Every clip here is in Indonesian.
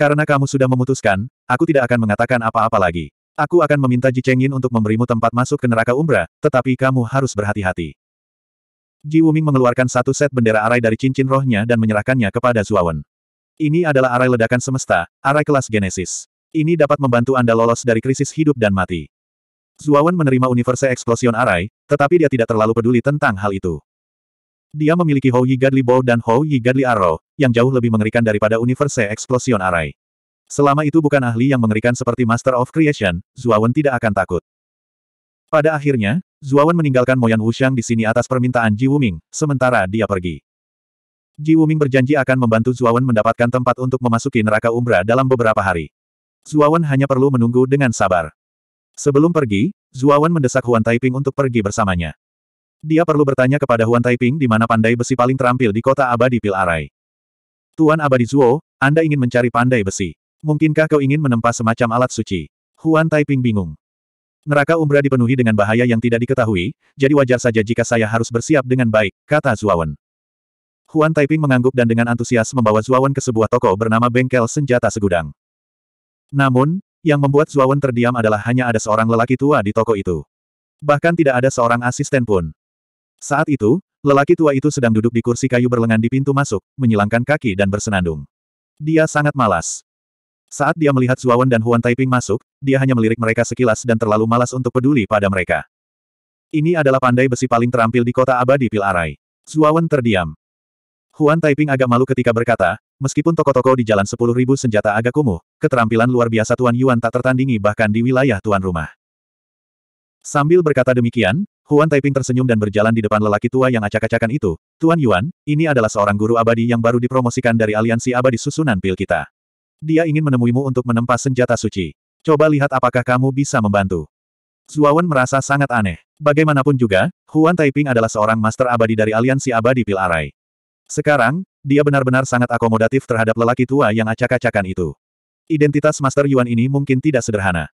Karena kamu sudah memutuskan, aku tidak akan mengatakan apa-apa lagi. Aku akan meminta Ji Chengyin untuk memberimu tempat masuk ke neraka umbra, tetapi kamu harus berhati-hati. Ji Wuming mengeluarkan satu set bendera arai dari cincin rohnya dan menyerahkannya kepada Zuawan. Ini adalah arai ledakan semesta, arai kelas Genesis. Ini dapat membantu Anda lolos dari krisis hidup dan mati. Zuawan menerima universe eksplosion arai, tetapi dia tidak terlalu peduli tentang hal itu. Dia memiliki Hou Yi Godly Bow dan Hou Yi Godly Arrow, yang jauh lebih mengerikan daripada Universe Explosion Array. Selama itu bukan ahli yang mengerikan seperti Master of Creation, Zuawan tidak akan takut. Pada akhirnya, Zuawan meninggalkan Moyan Wuxiang di sini atas permintaan Ji Wuming, sementara dia pergi. Ji Wuming berjanji akan membantu Zuawan mendapatkan tempat untuk memasuki neraka Umbra dalam beberapa hari. Zuawan hanya perlu menunggu dengan sabar. Sebelum pergi, Zuawan mendesak Huan Taiping untuk pergi bersamanya. Dia perlu bertanya kepada Huan Taiping di mana pandai besi paling terampil di kota abadi Pil Arai. Tuan abadi Zuo, Anda ingin mencari pandai besi. Mungkinkah kau ingin menempa semacam alat suci? Huan Taiping bingung. Neraka umbra dipenuhi dengan bahaya yang tidak diketahui, jadi wajar saja jika saya harus bersiap dengan baik, kata Zuawan. Huan Taiping mengangguk dan dengan antusias membawa Zuawan ke sebuah toko bernama Bengkel Senjata Segudang. Namun, yang membuat Zuawan terdiam adalah hanya ada seorang lelaki tua di toko itu. Bahkan tidak ada seorang asisten pun. Saat itu, lelaki tua itu sedang duduk di kursi kayu berlengan di pintu masuk, menyilangkan kaki dan bersenandung. Dia sangat malas. Saat dia melihat Zuawan dan Huan Taiping masuk, dia hanya melirik mereka sekilas dan terlalu malas untuk peduli pada mereka. Ini adalah pandai besi paling terampil di kota abadi Pilarai. Zuawan terdiam. Huan Taiping agak malu ketika berkata, meskipun toko-toko di jalan sepuluh ribu senjata agak kumuh, keterampilan luar biasa Tuan Yuan tak tertandingi bahkan di wilayah tuan rumah. Sambil berkata demikian, Huan Taiping tersenyum dan berjalan di depan lelaki tua yang acak-acakan itu. Tuan Yuan, ini adalah seorang guru abadi yang baru dipromosikan dari aliansi abadi susunan pil kita. Dia ingin menemuimu untuk menempa senjata suci. Coba lihat apakah kamu bisa membantu. Zuawan merasa sangat aneh. Bagaimanapun juga, Huan Taiping adalah seorang master abadi dari aliansi abadi pil arai. Sekarang, dia benar-benar sangat akomodatif terhadap lelaki tua yang acak-acakan itu. Identitas Master Yuan ini mungkin tidak sederhana.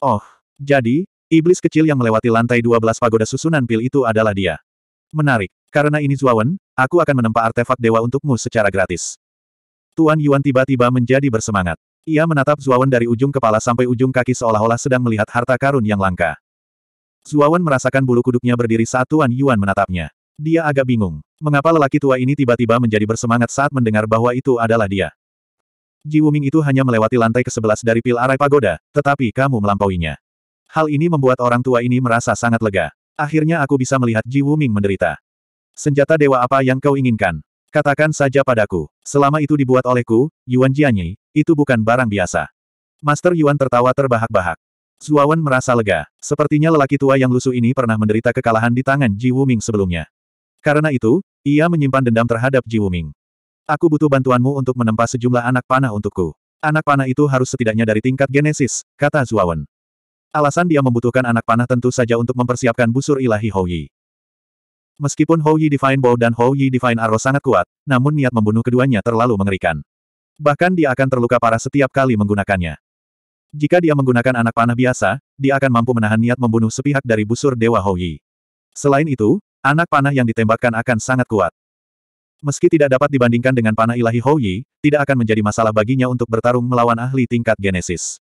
Oh, jadi, Iblis kecil yang melewati lantai 12 pagoda susunan pil itu adalah dia. Menarik. Karena ini Zuawan, aku akan menempa artefak dewa untukmu secara gratis. Tuan Yuan tiba-tiba menjadi bersemangat. Ia menatap Zuawan dari ujung kepala sampai ujung kaki seolah-olah sedang melihat harta karun yang langka. Zuawan merasakan bulu kuduknya berdiri saat Tuan Yuan menatapnya. Dia agak bingung. Mengapa lelaki tua ini tiba-tiba menjadi bersemangat saat mendengar bahwa itu adalah dia? Ji Wuming itu hanya melewati lantai ke-11 dari pil arai pagoda, tetapi kamu melampauinya. Hal ini membuat orang tua ini merasa sangat lega. Akhirnya aku bisa melihat Ji Wuming menderita. Senjata dewa apa yang kau inginkan? Katakan saja padaku. Selama itu dibuat olehku, Yuan Jianyi, itu bukan barang biasa. Master Yuan tertawa terbahak-bahak. Zuawan merasa lega. Sepertinya lelaki tua yang lusuh ini pernah menderita kekalahan di tangan Ji Wuming sebelumnya. Karena itu, ia menyimpan dendam terhadap Ji Wuming. Aku butuh bantuanmu untuk menempa sejumlah anak panah untukku. Anak panah itu harus setidaknya dari tingkat genesis, kata Zuawan. Alasan dia membutuhkan anak panah tentu saja untuk mempersiapkan busur ilahi Hou Yi. Meskipun Hou Yi Divine Bow dan Hou Yi Divine Arrow sangat kuat, namun niat membunuh keduanya terlalu mengerikan. Bahkan dia akan terluka parah setiap kali menggunakannya. Jika dia menggunakan anak panah biasa, dia akan mampu menahan niat membunuh sepihak dari busur Dewa Hou Yi. Selain itu, anak panah yang ditembakkan akan sangat kuat. Meski tidak dapat dibandingkan dengan panah ilahi Hou Yi, tidak akan menjadi masalah baginya untuk bertarung melawan ahli tingkat Genesis.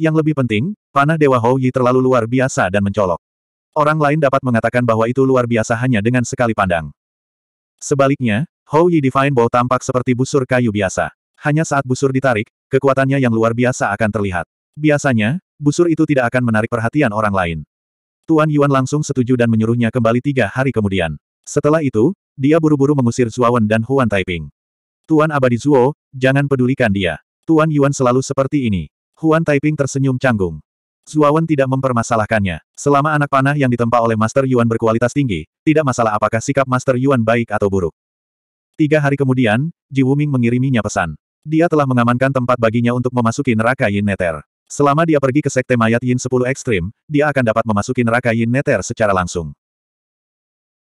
Yang lebih penting, panah Dewa Hou Yi terlalu luar biasa dan mencolok. Orang lain dapat mengatakan bahwa itu luar biasa hanya dengan sekali pandang. Sebaliknya, Hou Yi Divine Bow tampak seperti busur kayu biasa. Hanya saat busur ditarik, kekuatannya yang luar biasa akan terlihat. Biasanya, busur itu tidak akan menarik perhatian orang lain. Tuan Yuan langsung setuju dan menyuruhnya kembali tiga hari kemudian. Setelah itu, dia buru-buru mengusir Zuawan dan Huan Taiping. Tuan Abadi Zuo, jangan pedulikan dia. Tuan Yuan selalu seperti ini. Huan Taiping tersenyum canggung. Zuawan tidak mempermasalahkannya. Selama anak panah yang ditempa oleh Master Yuan berkualitas tinggi, tidak masalah apakah sikap Master Yuan baik atau buruk. Tiga hari kemudian, Ji Wuming mengiriminya pesan. Dia telah mengamankan tempat baginya untuk memasuki neraka Yin Neter. Selama dia pergi ke Sekte Mayat Yin 10 Ekstrim, dia akan dapat memasuki neraka Yin Neter secara langsung.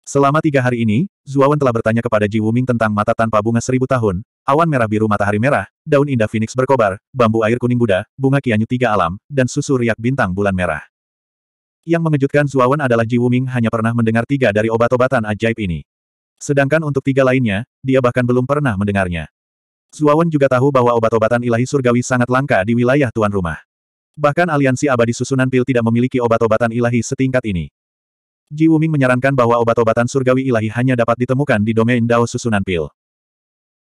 Selama tiga hari ini, Zuawan telah bertanya kepada Ji Wuming tentang mata tanpa bunga seribu tahun, awan merah biru matahari merah, daun indah phoenix berkobar, bambu air kuning Buddha, bunga kianyu tiga alam, dan susu riak bintang bulan merah. Yang mengejutkan Zuawan adalah Ji Wuming hanya pernah mendengar tiga dari obat-obatan ajaib ini. Sedangkan untuk tiga lainnya, dia bahkan belum pernah mendengarnya. Zuawan juga tahu bahwa obat-obatan ilahi surgawi sangat langka di wilayah tuan rumah. Bahkan aliansi abadi susunan pil tidak memiliki obat-obatan ilahi setingkat ini. Ji Wuming menyarankan bahwa obat-obatan surgawi ilahi hanya dapat ditemukan di domain Dao susunan pil.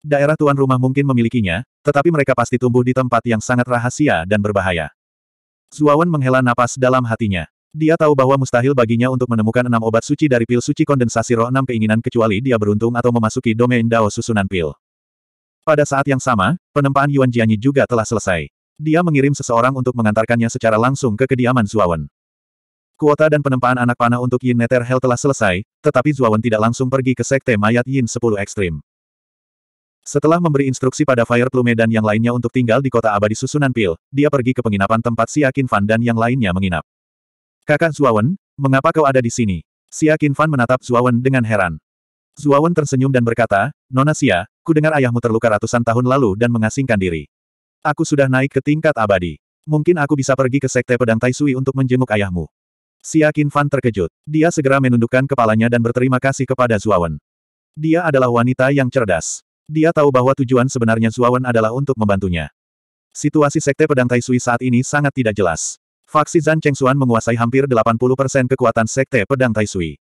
Daerah tuan rumah mungkin memilikinya, tetapi mereka pasti tumbuh di tempat yang sangat rahasia dan berbahaya. Zuawan menghela napas dalam hatinya. Dia tahu bahwa mustahil baginya untuk menemukan enam obat suci dari pil suci kondensasi roh enam keinginan kecuali dia beruntung atau memasuki domain Dao susunan pil. Pada saat yang sama, penempaan Yuan Jianyi juga telah selesai. Dia mengirim seseorang untuk mengantarkannya secara langsung ke kediaman Zuawan. Kuota dan penempaan anak panah untuk Yin Nether Hell telah selesai, tetapi Zuawan tidak langsung pergi ke sekte mayat Yin 10 Ekstrim. Setelah memberi instruksi pada Fire Plume dan yang lainnya untuk tinggal di kota abadi susunan pil, dia pergi ke penginapan tempat Siakin Fan dan yang lainnya menginap. Kakak Zuawan, mengapa kau ada di sini? Siakin Fan menatap Zuawan dengan heran. Zuawan tersenyum dan berkata, Nona Sia, ku dengar ayahmu terluka ratusan tahun lalu dan mengasingkan diri. Aku sudah naik ke tingkat abadi. Mungkin aku bisa pergi ke Sekte Pedang Taisui untuk menjenguk ayahmu. Siakin Fan terkejut. Dia segera menundukkan kepalanya dan berterima kasih kepada Zuawan. Dia adalah wanita yang cerdas. Dia tahu bahwa tujuan sebenarnya Zuawan adalah untuk membantunya. Situasi Sekte Pedang Taisui saat ini sangat tidak jelas. Faksi Zan Chengxuan menguasai hampir 80% kekuatan Sekte Pedang Taisui.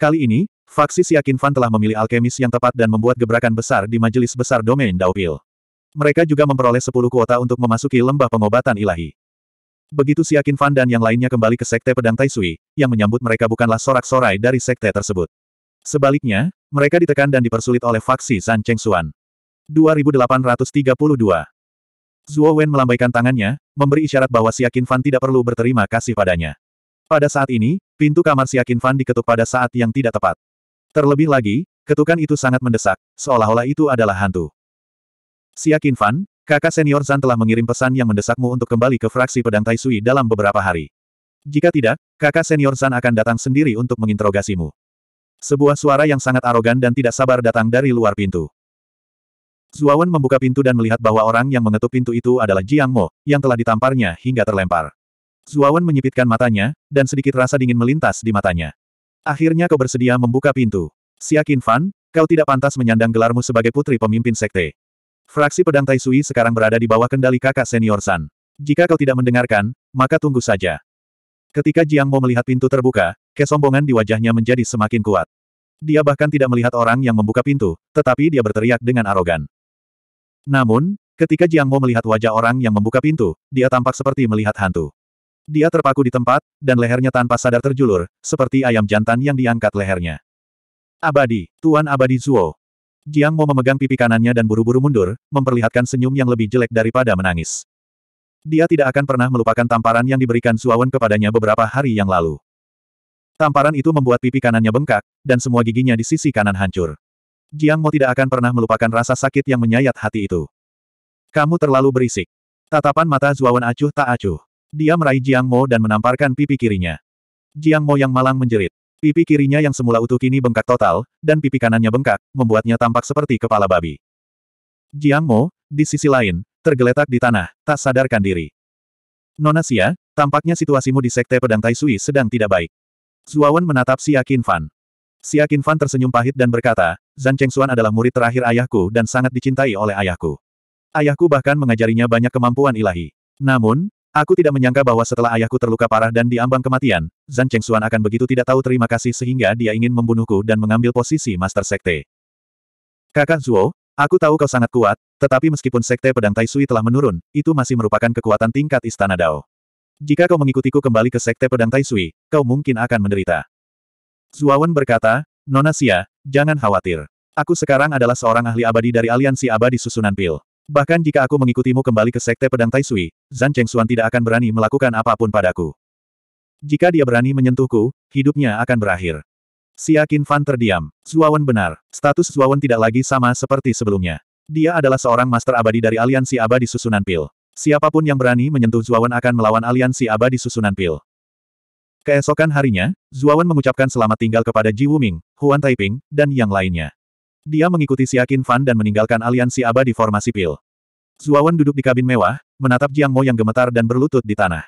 Kali ini, faksi Siakin Fan telah memilih alkemis yang tepat dan membuat gebrakan besar di Majelis Besar Domain Daupil. Mereka juga memperoleh 10 kuota untuk memasuki lembah pengobatan ilahi. Begitu Siakin Fan dan yang lainnya kembali ke Sekte Pedang Taisui, yang menyambut mereka bukanlah sorak-sorai dari Sekte tersebut. Sebaliknya, mereka ditekan dan dipersulit oleh faksi San Cheng Xuan. 2832 Zhuo Wen melambaikan tangannya, memberi isyarat bahwa Siakin Fan tidak perlu berterima kasih padanya. Pada saat ini, pintu kamar Siakin Fan diketuk pada saat yang tidak tepat. Terlebih lagi, ketukan itu sangat mendesak, seolah-olah itu adalah hantu. Siakin Fan, kakak senior Zan telah mengirim pesan yang mendesakmu untuk kembali ke fraksi pedang Taisui dalam beberapa hari. Jika tidak, kakak senior Zan akan datang sendiri untuk menginterogasimu. Sebuah suara yang sangat arogan dan tidak sabar datang dari luar pintu. Zuawan membuka pintu dan melihat bahwa orang yang mengetuk pintu itu adalah Jiang Mo, yang telah ditamparnya hingga terlempar. Zuawan menyipitkan matanya, dan sedikit rasa dingin melintas di matanya. Akhirnya kau bersedia membuka pintu. Siakin Fan, kau tidak pantas menyandang gelarmu sebagai putri pemimpin sekte. Fraksi pedang Tai Sui sekarang berada di bawah kendali kakak senior San. Jika kau tidak mendengarkan, maka tunggu saja. Ketika Jiang Mo melihat pintu terbuka, Kesombongan di wajahnya menjadi semakin kuat. Dia bahkan tidak melihat orang yang membuka pintu, tetapi dia berteriak dengan arogan. Namun, ketika Jiang Mo melihat wajah orang yang membuka pintu, dia tampak seperti melihat hantu. Dia terpaku di tempat, dan lehernya tanpa sadar terjulur, seperti ayam jantan yang diangkat lehernya. Abadi, Tuan Abadi Zuo. Jiang Mo memegang pipi kanannya dan buru-buru mundur, memperlihatkan senyum yang lebih jelek daripada menangis dia tidak akan pernah melupakan tamparan yang diberikan Wen kepadanya beberapa hari yang lalu. Tamparan itu membuat pipi kanannya bengkak, dan semua giginya di sisi kanan hancur. Jiang Mo tidak akan pernah melupakan rasa sakit yang menyayat hati itu. Kamu terlalu berisik. Tatapan mata Zuawan acuh tak acuh. Dia meraih Jiang Mo dan menamparkan pipi kirinya. Jiang Mo yang malang menjerit. Pipi kirinya yang semula utuh kini bengkak total, dan pipi kanannya bengkak, membuatnya tampak seperti kepala babi. Jiang Mo, di sisi lain, tergeletak di tanah, tak sadarkan diri. Nonasia, tampaknya situasimu di Sekte Pedang Tai Sui sedang tidak baik. Zuawan menatap Xia Qinfan. Fan. Qinfan tersenyum pahit dan berkata, Zan Chengxuan adalah murid terakhir ayahku dan sangat dicintai oleh ayahku. Ayahku bahkan mengajarinya banyak kemampuan ilahi. Namun, aku tidak menyangka bahwa setelah ayahku terluka parah dan diambang kematian, Zan Chengxuan akan begitu tidak tahu terima kasih sehingga dia ingin membunuhku dan mengambil posisi Master Sekte. Kakak Zuo, aku tahu kau sangat kuat, tetapi meskipun Sekte Pedang Tai Sui telah menurun, itu masih merupakan kekuatan tingkat Istana Dao. Jika kau mengikutiku kembali ke Sekte Pedang Tai Sui, kau mungkin akan menderita. Zuawan berkata, Nona Xia, jangan khawatir. Aku sekarang adalah seorang ahli abadi dari aliansi abadi susunan pil. Bahkan jika aku mengikutimu kembali ke Sekte Pedang Tai Sui, Zan Xuan tidak akan berani melakukan apapun padaku. Jika dia berani menyentuhku, hidupnya akan berakhir. Qin Fan terdiam. Zuawan benar. Status Zuawan tidak lagi sama seperti sebelumnya. Dia adalah seorang master abadi dari aliansi abadi susunan pil. Siapapun yang berani menyentuh Zuawan akan melawan aliansi abadi susunan pil. Keesokan harinya, Zuawan mengucapkan selamat tinggal kepada Ji Wuming, Huan Taiping, dan yang lainnya. Dia mengikuti Siakin Fan dan meninggalkan aliansi abadi formasi pil. Zuawan duduk di kabin mewah, menatap Jiang Mo yang gemetar dan berlutut di tanah.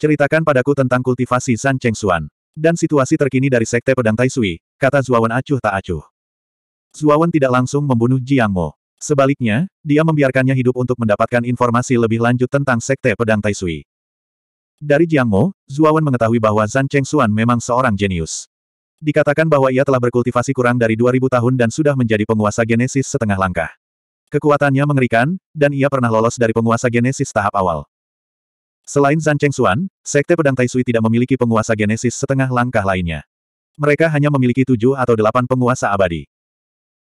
Ceritakan padaku tentang kultivasi San Cheng Xuan. Dan situasi terkini dari Sekte Pedang Tai Sui, kata Zuawan acuh tak acuh. Zuawan tidak langsung membunuh Jiang Mo. Sebaliknya, dia membiarkannya hidup untuk mendapatkan informasi lebih lanjut tentang Sekte Pedang Taisui. Dari Jiang Mo, Zuawan mengetahui bahwa Zhan Cheng Xuan memang seorang jenius. Dikatakan bahwa ia telah berkultivasi kurang dari 2000 tahun dan sudah menjadi penguasa genesis setengah langkah. Kekuatannya mengerikan, dan ia pernah lolos dari penguasa genesis tahap awal. Selain Zhan Cheng Xuan, Sekte Pedang Taisui tidak memiliki penguasa genesis setengah langkah lainnya. Mereka hanya memiliki tujuh atau delapan penguasa abadi.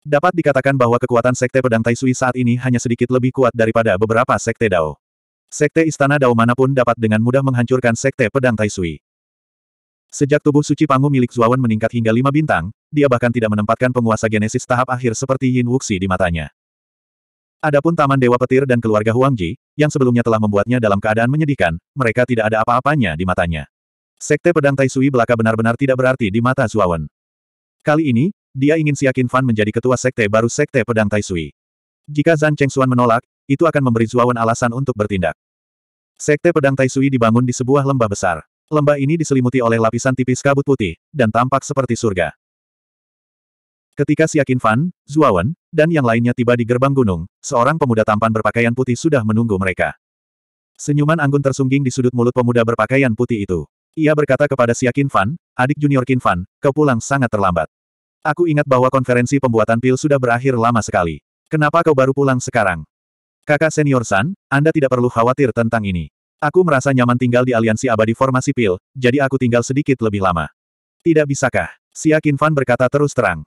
Dapat dikatakan bahwa kekuatan Sekte Pedang Taisui saat ini hanya sedikit lebih kuat daripada beberapa Sekte Dao. Sekte Istana Dao manapun dapat dengan mudah menghancurkan Sekte Pedang Taisui. Sejak tubuh suci Pangu milik Zuawan meningkat hingga lima bintang, dia bahkan tidak menempatkan penguasa genesis tahap akhir seperti Yin Wuxi di matanya. Adapun Taman Dewa Petir dan keluarga Huangji, yang sebelumnya telah membuatnya dalam keadaan menyedihkan, mereka tidak ada apa-apanya di matanya. Sekte Pedang Taisui belaka benar-benar tidak berarti di mata Zuawan. Kali ini, dia ingin Siakin Fan menjadi ketua sekte baru sekte pedang Tai Sui. Jika Zan Chengxuan menolak, itu akan memberi Zuawan alasan untuk bertindak. Sekte pedang Tai Sui dibangun di sebuah lembah besar. Lembah ini diselimuti oleh lapisan tipis kabut putih, dan tampak seperti surga. Ketika Siakin Fan, Zuawan, dan yang lainnya tiba di gerbang gunung, seorang pemuda tampan berpakaian putih sudah menunggu mereka. Senyuman anggun tersungging di sudut mulut pemuda berpakaian putih itu. Ia berkata kepada Siakin Fan, adik junior Kin Fan, kau pulang sangat terlambat. Aku ingat bahwa konferensi pembuatan pil sudah berakhir lama sekali. Kenapa kau baru pulang sekarang? Kakak senior San, Anda tidak perlu khawatir tentang ini. Aku merasa nyaman tinggal di aliansi abadi formasi pil, jadi aku tinggal sedikit lebih lama. Tidak bisakah? Xia Qinfan berkata terus terang.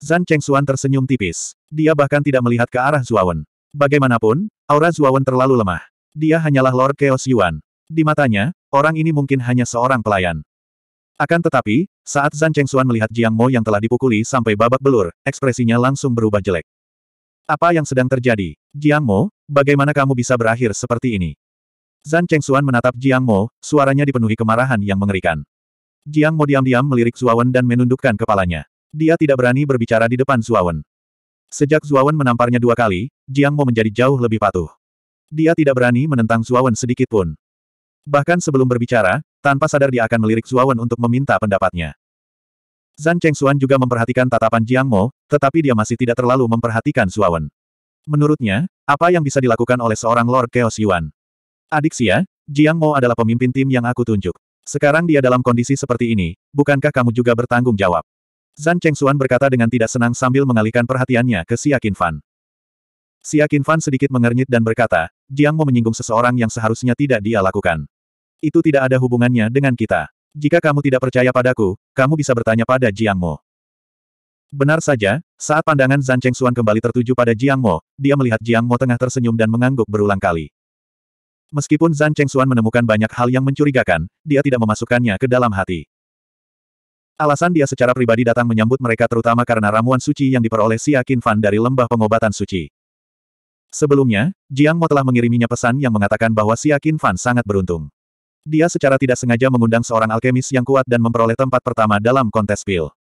Zan Cheng Xuan tersenyum tipis. Dia bahkan tidak melihat ke arah Zuawan. Bagaimanapun, aura Zuawan terlalu lemah. Dia hanyalah Lord Chaos Yuan. Di matanya, orang ini mungkin hanya seorang pelayan. Akan tetapi, saat Zhan Chengxuan melihat Jiang Mo yang telah dipukuli sampai babak belur, ekspresinya langsung berubah jelek. Apa yang sedang terjadi? Jiang Mo, bagaimana kamu bisa berakhir seperti ini? Zhan Chengxuan menatap Jiang Mo, suaranya dipenuhi kemarahan yang mengerikan. Jiang Mo diam-diam melirik Zuawan dan menundukkan kepalanya. Dia tidak berani berbicara di depan Zuawan. Sejak Zuawan menamparnya dua kali, Jiang Mo menjadi jauh lebih patuh. Dia tidak berani menentang Zuawan sedikit pun. Bahkan sebelum berbicara, tanpa sadar dia akan melirik Zuawan untuk meminta pendapatnya. Zan Chengxuan juga memperhatikan tatapan Jiang Mo, tetapi dia masih tidak terlalu memperhatikan Zuawan. Menurutnya, apa yang bisa dilakukan oleh seorang Lord Chaos Yuan? Adik Xia, Jiang Mo adalah pemimpin tim yang aku tunjuk. Sekarang dia dalam kondisi seperti ini, bukankah kamu juga bertanggung jawab? Zan Chengxuan berkata dengan tidak senang sambil mengalihkan perhatiannya ke Xia Fan. Xia Fan sedikit mengernyit dan berkata, Jiang Mo menyinggung seseorang yang seharusnya tidak dia lakukan. Itu tidak ada hubungannya dengan kita. Jika kamu tidak percaya padaku, kamu bisa bertanya pada Jiang Mo. Benar saja, saat pandangan Zan Cheng Xuan kembali tertuju pada Jiang Mo, dia melihat Jiang Mo tengah tersenyum dan mengangguk berulang kali. Meskipun Zan Cheng Xuan menemukan banyak hal yang mencurigakan, dia tidak memasukkannya ke dalam hati. Alasan dia secara pribadi datang menyambut mereka terutama karena ramuan suci yang diperoleh si Akin Fan dari lembah pengobatan suci. Sebelumnya, Jiang Mo telah mengiriminya pesan yang mengatakan bahwa si Akin Fan sangat beruntung. Dia secara tidak sengaja mengundang seorang alkemis yang kuat dan memperoleh tempat pertama dalam kontes pil.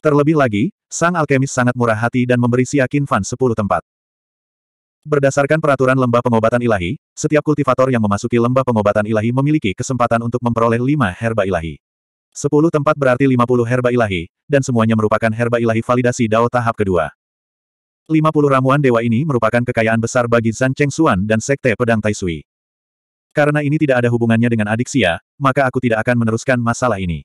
Terlebih lagi, sang alkemis sangat murah hati dan memberi Siakin Fan 10 tempat. Berdasarkan peraturan lembah pengobatan ilahi, setiap kultivator yang memasuki lembah pengobatan ilahi memiliki kesempatan untuk memperoleh 5 herba ilahi. 10 tempat berarti 50 herba ilahi, dan semuanya merupakan herba ilahi validasi Dao tahap kedua. 50 ramuan dewa ini merupakan kekayaan besar bagi Zan Cheng Xuan dan Sekte Pedang Tai Sui. Karena ini tidak ada hubungannya dengan adik Sia, maka aku tidak akan meneruskan masalah ini.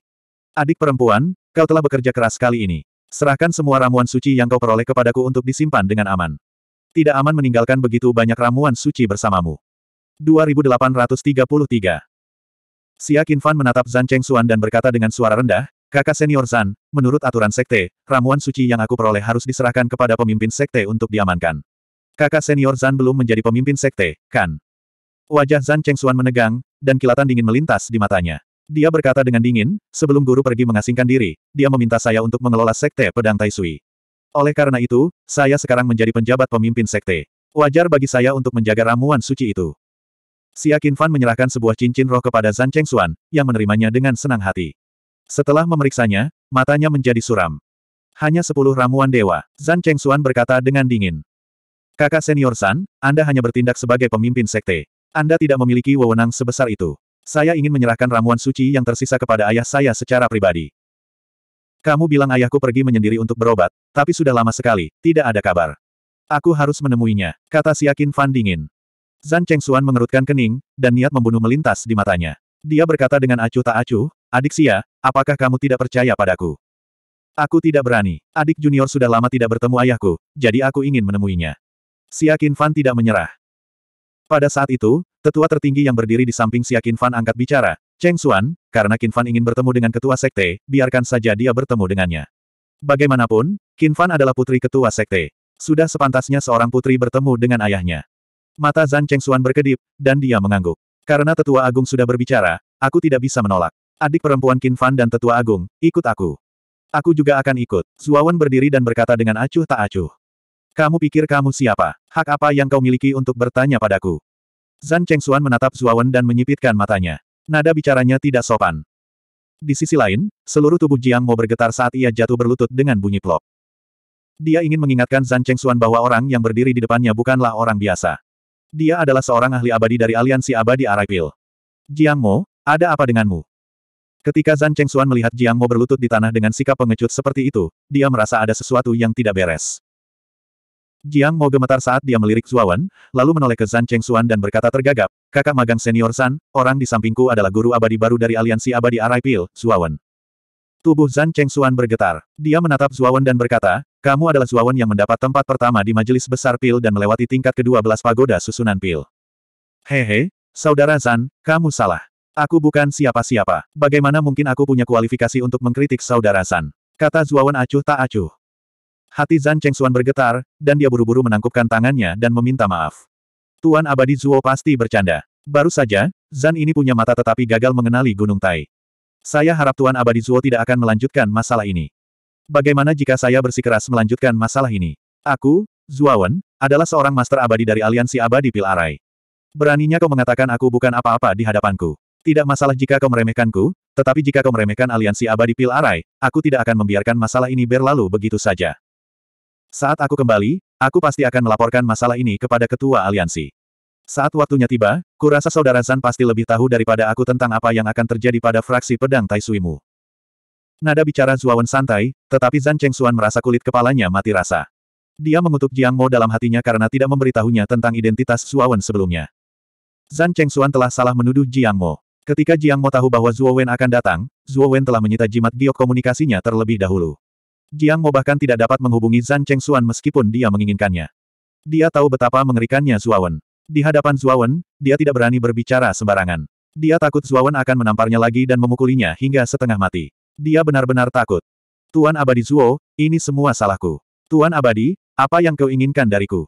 Adik perempuan, kau telah bekerja keras kali ini. Serahkan semua ramuan suci yang kau peroleh kepadaku untuk disimpan dengan aman. Tidak aman meninggalkan begitu banyak ramuan suci bersamamu. 2833 Xia Qinfan menatap Zan Cheng Xuan dan berkata dengan suara rendah, Kakak senior Zan, menurut aturan sekte, ramuan suci yang aku peroleh harus diserahkan kepada pemimpin sekte untuk diamankan. Kakak senior Zan belum menjadi pemimpin sekte, kan? Wajah Zan Xuan menegang, dan kilatan dingin melintas di matanya. Dia berkata dengan dingin, sebelum guru pergi mengasingkan diri, dia meminta saya untuk mengelola sekte pedang Tai Sui. Oleh karena itu, saya sekarang menjadi penjabat pemimpin sekte. Wajar bagi saya untuk menjaga ramuan suci itu. Xia Fan menyerahkan sebuah cincin roh kepada Zan Xuan, yang menerimanya dengan senang hati. Setelah memeriksanya, matanya menjadi suram. Hanya sepuluh ramuan dewa, Zan Xuan berkata dengan dingin. Kakak senior San, Anda hanya bertindak sebagai pemimpin sekte. Anda tidak memiliki wewenang sebesar itu. Saya ingin menyerahkan ramuan suci yang tersisa kepada ayah saya secara pribadi. Kamu bilang ayahku pergi menyendiri untuk berobat, tapi sudah lama sekali, tidak ada kabar. Aku harus menemuinya, kata Siakin Fan dingin. Zan Suan mengerutkan kening, dan niat membunuh melintas di matanya. Dia berkata dengan acuh tak acuh, Adik Sia, apakah kamu tidak percaya padaku? Aku tidak berani. Adik junior sudah lama tidak bertemu ayahku, jadi aku ingin menemuinya. Siakin Fan tidak menyerah. Pada saat itu, tetua tertinggi yang berdiri di samping Xia fan angkat bicara, Cheng Xuan, karena Fan ingin bertemu dengan ketua sekte, biarkan saja dia bertemu dengannya. Bagaimanapun, Fan adalah putri ketua sekte. Sudah sepantasnya seorang putri bertemu dengan ayahnya. Mata Zan Cheng Xuan berkedip, dan dia mengangguk. Karena tetua agung sudah berbicara, aku tidak bisa menolak. Adik perempuan Fan dan tetua agung, ikut aku. Aku juga akan ikut. Zuawan berdiri dan berkata dengan acuh tak acuh. Kamu pikir kamu siapa? Hak apa yang kau miliki untuk bertanya padaku? Zan Chengxuan menatap Zuawan dan menyipitkan matanya. Nada bicaranya tidak sopan. Di sisi lain, seluruh tubuh Jiang Mo bergetar saat ia jatuh berlutut dengan bunyi plop. Dia ingin mengingatkan Zan Chengxuan bahwa orang yang berdiri di depannya bukanlah orang biasa. Dia adalah seorang ahli abadi dari aliansi abadi Araipil. Jiang Mo, ada apa denganmu? Ketika Zan Chengxuan melihat Jiang Mo berlutut di tanah dengan sikap pengecut seperti itu, dia merasa ada sesuatu yang tidak beres. Jiang Mo gemetar saat dia melirik Zuawan, lalu menoleh ke Zan Cheng Xuan dan berkata tergagap, kakak magang senior San, orang di sampingku adalah guru abadi baru dari aliansi abadi Arai Pil, Zuawan. Tubuh Zan Cheng Xuan bergetar. Dia menatap Zuawan dan berkata, kamu adalah Zuawan yang mendapat tempat pertama di majelis besar Pil dan melewati tingkat kedua belas pagoda susunan Pil. Hehe, saudara Zan, kamu salah. Aku bukan siapa-siapa. Bagaimana mungkin aku punya kualifikasi untuk mengkritik saudara Zan? Kata Zuawan acuh tak acuh. Hati Zan Chengxuan bergetar, dan dia buru-buru menangkupkan tangannya dan meminta maaf. Tuan Abadi Zuo pasti bercanda. Baru saja, Zan ini punya mata tetapi gagal mengenali Gunung Tai. Saya harap Tuan Abadi Zuo tidak akan melanjutkan masalah ini. Bagaimana jika saya bersikeras melanjutkan masalah ini? Aku, Zuawan, adalah seorang master abadi dari aliansi abadi Pil Arai. Beraninya kau mengatakan aku bukan apa-apa di hadapanku. Tidak masalah jika kau meremehkanku, tetapi jika kau meremehkan aliansi abadi Pil Arai, aku tidak akan membiarkan masalah ini berlalu begitu saja. Saat aku kembali, aku pasti akan melaporkan masalah ini kepada ketua aliansi. Saat waktunya tiba, kurasa saudara San pasti lebih tahu daripada aku tentang apa yang akan terjadi pada fraksi pedang Tai Suimu. Nada bicara Zuawan santai, tetapi Zan Cheng Xuan merasa kulit kepalanya mati rasa. Dia mengutuk Jiang Mo dalam hatinya karena tidak memberitahunya tentang identitas Zuawan sebelumnya. Zan Cheng Xuan telah salah menuduh Jiang Mo. Ketika Jiang Mo tahu bahwa Zuo akan datang, Zuo telah menyita jimat giok komunikasinya terlebih dahulu. Jiang Mo bahkan tidak dapat menghubungi Zan Cheng Xuan meskipun dia menginginkannya. Dia tahu betapa mengerikannya Zuawan. Di hadapan Zuawan, dia tidak berani berbicara sembarangan. Dia takut Zuawan akan menamparnya lagi dan memukulinya hingga setengah mati. Dia benar-benar takut. Tuan Abadi Zuo, ini semua salahku. Tuan Abadi, apa yang kau inginkan dariku?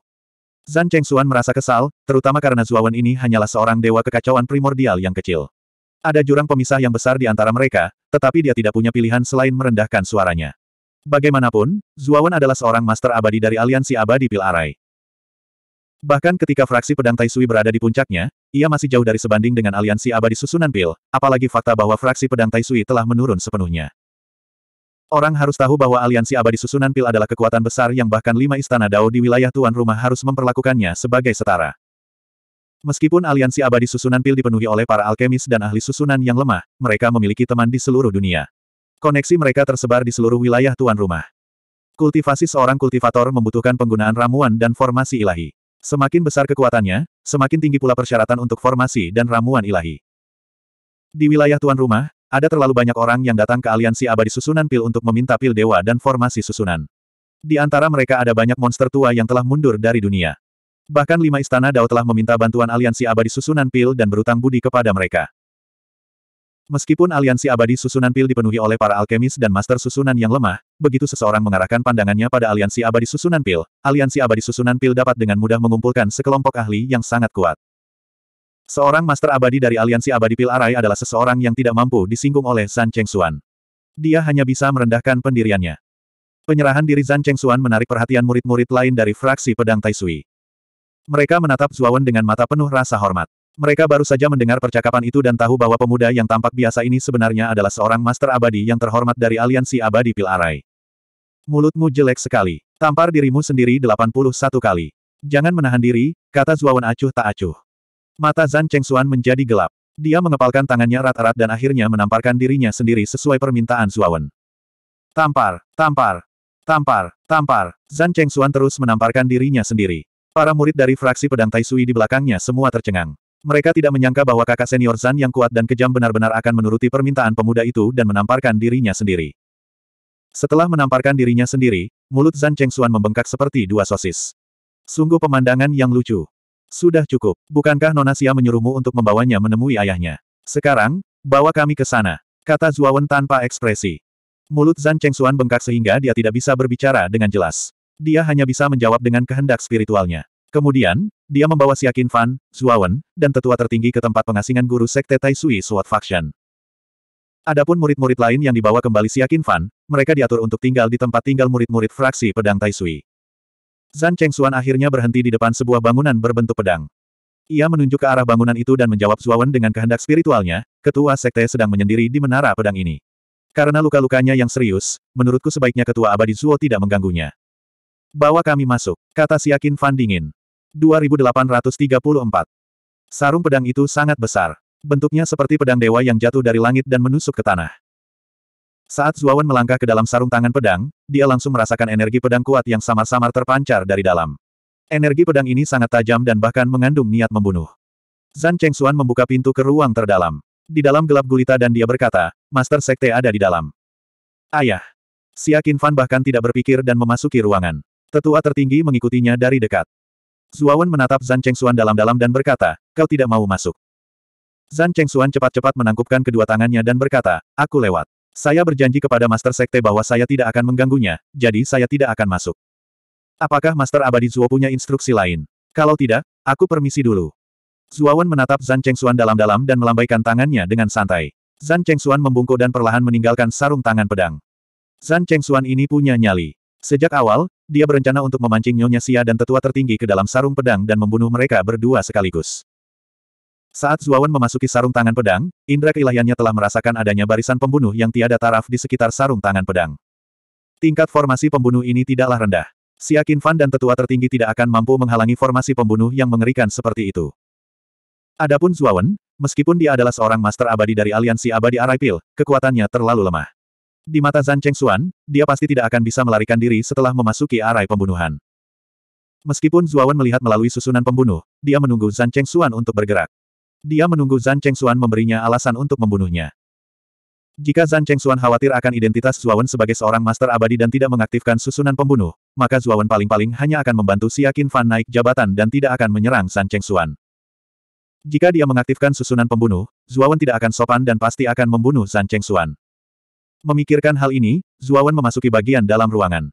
Zan Cheng Xuan merasa kesal, terutama karena Zuawan ini hanyalah seorang dewa kekacauan primordial yang kecil. Ada jurang pemisah yang besar di antara mereka, tetapi dia tidak punya pilihan selain merendahkan suaranya. Bagaimanapun, Zuawan adalah seorang master abadi dari aliansi abadi Pil Arai. Bahkan ketika fraksi pedang Taisui berada di puncaknya, ia masih jauh dari sebanding dengan aliansi abadi susunan pil, apalagi fakta bahwa fraksi pedang Taisui telah menurun sepenuhnya. Orang harus tahu bahwa aliansi abadi susunan pil adalah kekuatan besar yang bahkan lima istana Dao di wilayah tuan rumah harus memperlakukannya sebagai setara. Meskipun aliansi abadi susunan pil dipenuhi oleh para alkemis dan ahli susunan yang lemah, mereka memiliki teman di seluruh dunia. Koneksi mereka tersebar di seluruh wilayah tuan rumah. Kultivasi seorang kultivator membutuhkan penggunaan ramuan dan formasi ilahi. Semakin besar kekuatannya, semakin tinggi pula persyaratan untuk formasi dan ramuan ilahi. Di wilayah tuan rumah, ada terlalu banyak orang yang datang ke aliansi abadi susunan pil untuk meminta pil dewa dan formasi susunan. Di antara mereka ada banyak monster tua yang telah mundur dari dunia. Bahkan lima istana Dao telah meminta bantuan aliansi abadi susunan pil dan berutang budi kepada mereka. Meskipun aliansi abadi susunan pil dipenuhi oleh para alkemis dan master susunan yang lemah, begitu seseorang mengarahkan pandangannya pada aliansi abadi susunan pil, aliansi abadi susunan pil dapat dengan mudah mengumpulkan sekelompok ahli yang sangat kuat. Seorang master abadi dari aliansi abadi pil arai adalah seseorang yang tidak mampu disinggung oleh Zan Suan. Dia hanya bisa merendahkan pendiriannya. Penyerahan diri Zan Suan menarik perhatian murid-murid lain dari fraksi pedang Taisui. Mereka menatap Zuawan dengan mata penuh rasa hormat. Mereka baru saja mendengar percakapan itu dan tahu bahwa pemuda yang tampak biasa ini sebenarnya adalah seorang master abadi yang terhormat dari aliansi abadi Pilarai. Mulutmu jelek sekali. Tampar dirimu sendiri 81 kali. Jangan menahan diri, kata Zuawan acuh tak acuh. Mata Zan Chengxuan menjadi gelap. Dia mengepalkan tangannya rat-rat dan akhirnya menamparkan dirinya sendiri sesuai permintaan Zuawan. Tampar, tampar, tampar, tampar. Zan Chengxuan terus menamparkan dirinya sendiri. Para murid dari fraksi pedang Taisui di belakangnya semua tercengang. Mereka tidak menyangka bahwa kakak senior Zan yang kuat dan kejam benar-benar akan menuruti permintaan pemuda itu dan menamparkan dirinya sendiri. Setelah menamparkan dirinya sendiri, mulut Zan Chengsuan membengkak seperti dua sosis. Sungguh pemandangan yang lucu. Sudah cukup, bukankah Nona Xia menyuruhmu untuk membawanya menemui ayahnya? Sekarang, bawa kami ke sana, kata Zuawan tanpa ekspresi. Mulut Zan Chengsuan bengkak sehingga dia tidak bisa berbicara dengan jelas. Dia hanya bisa menjawab dengan kehendak spiritualnya. Kemudian, dia membawa Siakin Fan, Zuawan, dan tetua tertinggi ke tempat pengasingan guru Sekte Tai Sui Sword Faction. Adapun murid-murid lain yang dibawa kembali Siakin Fan, mereka diatur untuk tinggal di tempat tinggal murid-murid fraksi pedang Tai Sui. Zan Xuan akhirnya berhenti di depan sebuah bangunan berbentuk pedang. Ia menunjuk ke arah bangunan itu dan menjawab Zuawan dengan kehendak spiritualnya, ketua sekte sedang menyendiri di menara pedang ini. Karena luka-lukanya yang serius, menurutku sebaiknya ketua abadi Zuo tidak mengganggunya. Bawa kami masuk, kata Siakin Fan dingin. 2834. Sarung pedang itu sangat besar. Bentuknya seperti pedang dewa yang jatuh dari langit dan menusuk ke tanah. Saat Zuawan melangkah ke dalam sarung tangan pedang, dia langsung merasakan energi pedang kuat yang samar-samar terpancar dari dalam. Energi pedang ini sangat tajam dan bahkan mengandung niat membunuh. Zan Chengxuan membuka pintu ke ruang terdalam. Di dalam gelap gulita dan dia berkata, Master Sekte ada di dalam. Ayah. Siakin Fan bahkan tidak berpikir dan memasuki ruangan. Tetua tertinggi mengikutinya dari dekat. Zuawan menatap Zan Chengsuan dalam-dalam dan berkata, kau tidak mau masuk. Zan Chengsuan cepat-cepat menangkupkan kedua tangannya dan berkata, aku lewat. Saya berjanji kepada Master Sekte bahwa saya tidak akan mengganggunya, jadi saya tidak akan masuk. Apakah Master Abadi Zuo punya instruksi lain? Kalau tidak, aku permisi dulu. Zuawan menatap Zan Chengsuan dalam-dalam dan melambaikan tangannya dengan santai. Zan Chengsuan membungkuk dan perlahan meninggalkan sarung tangan pedang. Zan Chengsuan ini punya nyali. Sejak awal, dia berencana untuk memancing Nyonya Sia dan tetua tertinggi ke dalam sarung pedang dan membunuh mereka berdua sekaligus. Saat Zuawan memasuki sarung tangan pedang, indra keilahiannya telah merasakan adanya barisan pembunuh yang tiada taraf di sekitar sarung tangan pedang. Tingkat formasi pembunuh ini tidaklah rendah. Siakin Fan dan tetua tertinggi tidak akan mampu menghalangi formasi pembunuh yang mengerikan seperti itu. Adapun Zuawan, meskipun dia adalah seorang master abadi dari aliansi abadi Araipil, kekuatannya terlalu lemah. Di mata Zan Cheng Xuan, dia pasti tidak akan bisa melarikan diri setelah memasuki arai pembunuhan. Meskipun Zuawan melihat melalui susunan pembunuh, dia menunggu Zan Cheng Xuan untuk bergerak. Dia menunggu Zan Cheng Xuan memberinya alasan untuk membunuhnya. Jika Zan Cheng Xuan khawatir akan identitas Zuawan sebagai seorang master abadi dan tidak mengaktifkan susunan pembunuh, maka Zuawan paling-paling hanya akan membantu Siakin Fan naik jabatan dan tidak akan menyerang Zan Cheng Xuan. Jika dia mengaktifkan susunan pembunuh, Zuawan tidak akan sopan dan pasti akan membunuh Zan Cheng Xuan. Memikirkan hal ini, Zuawan memasuki bagian dalam ruangan.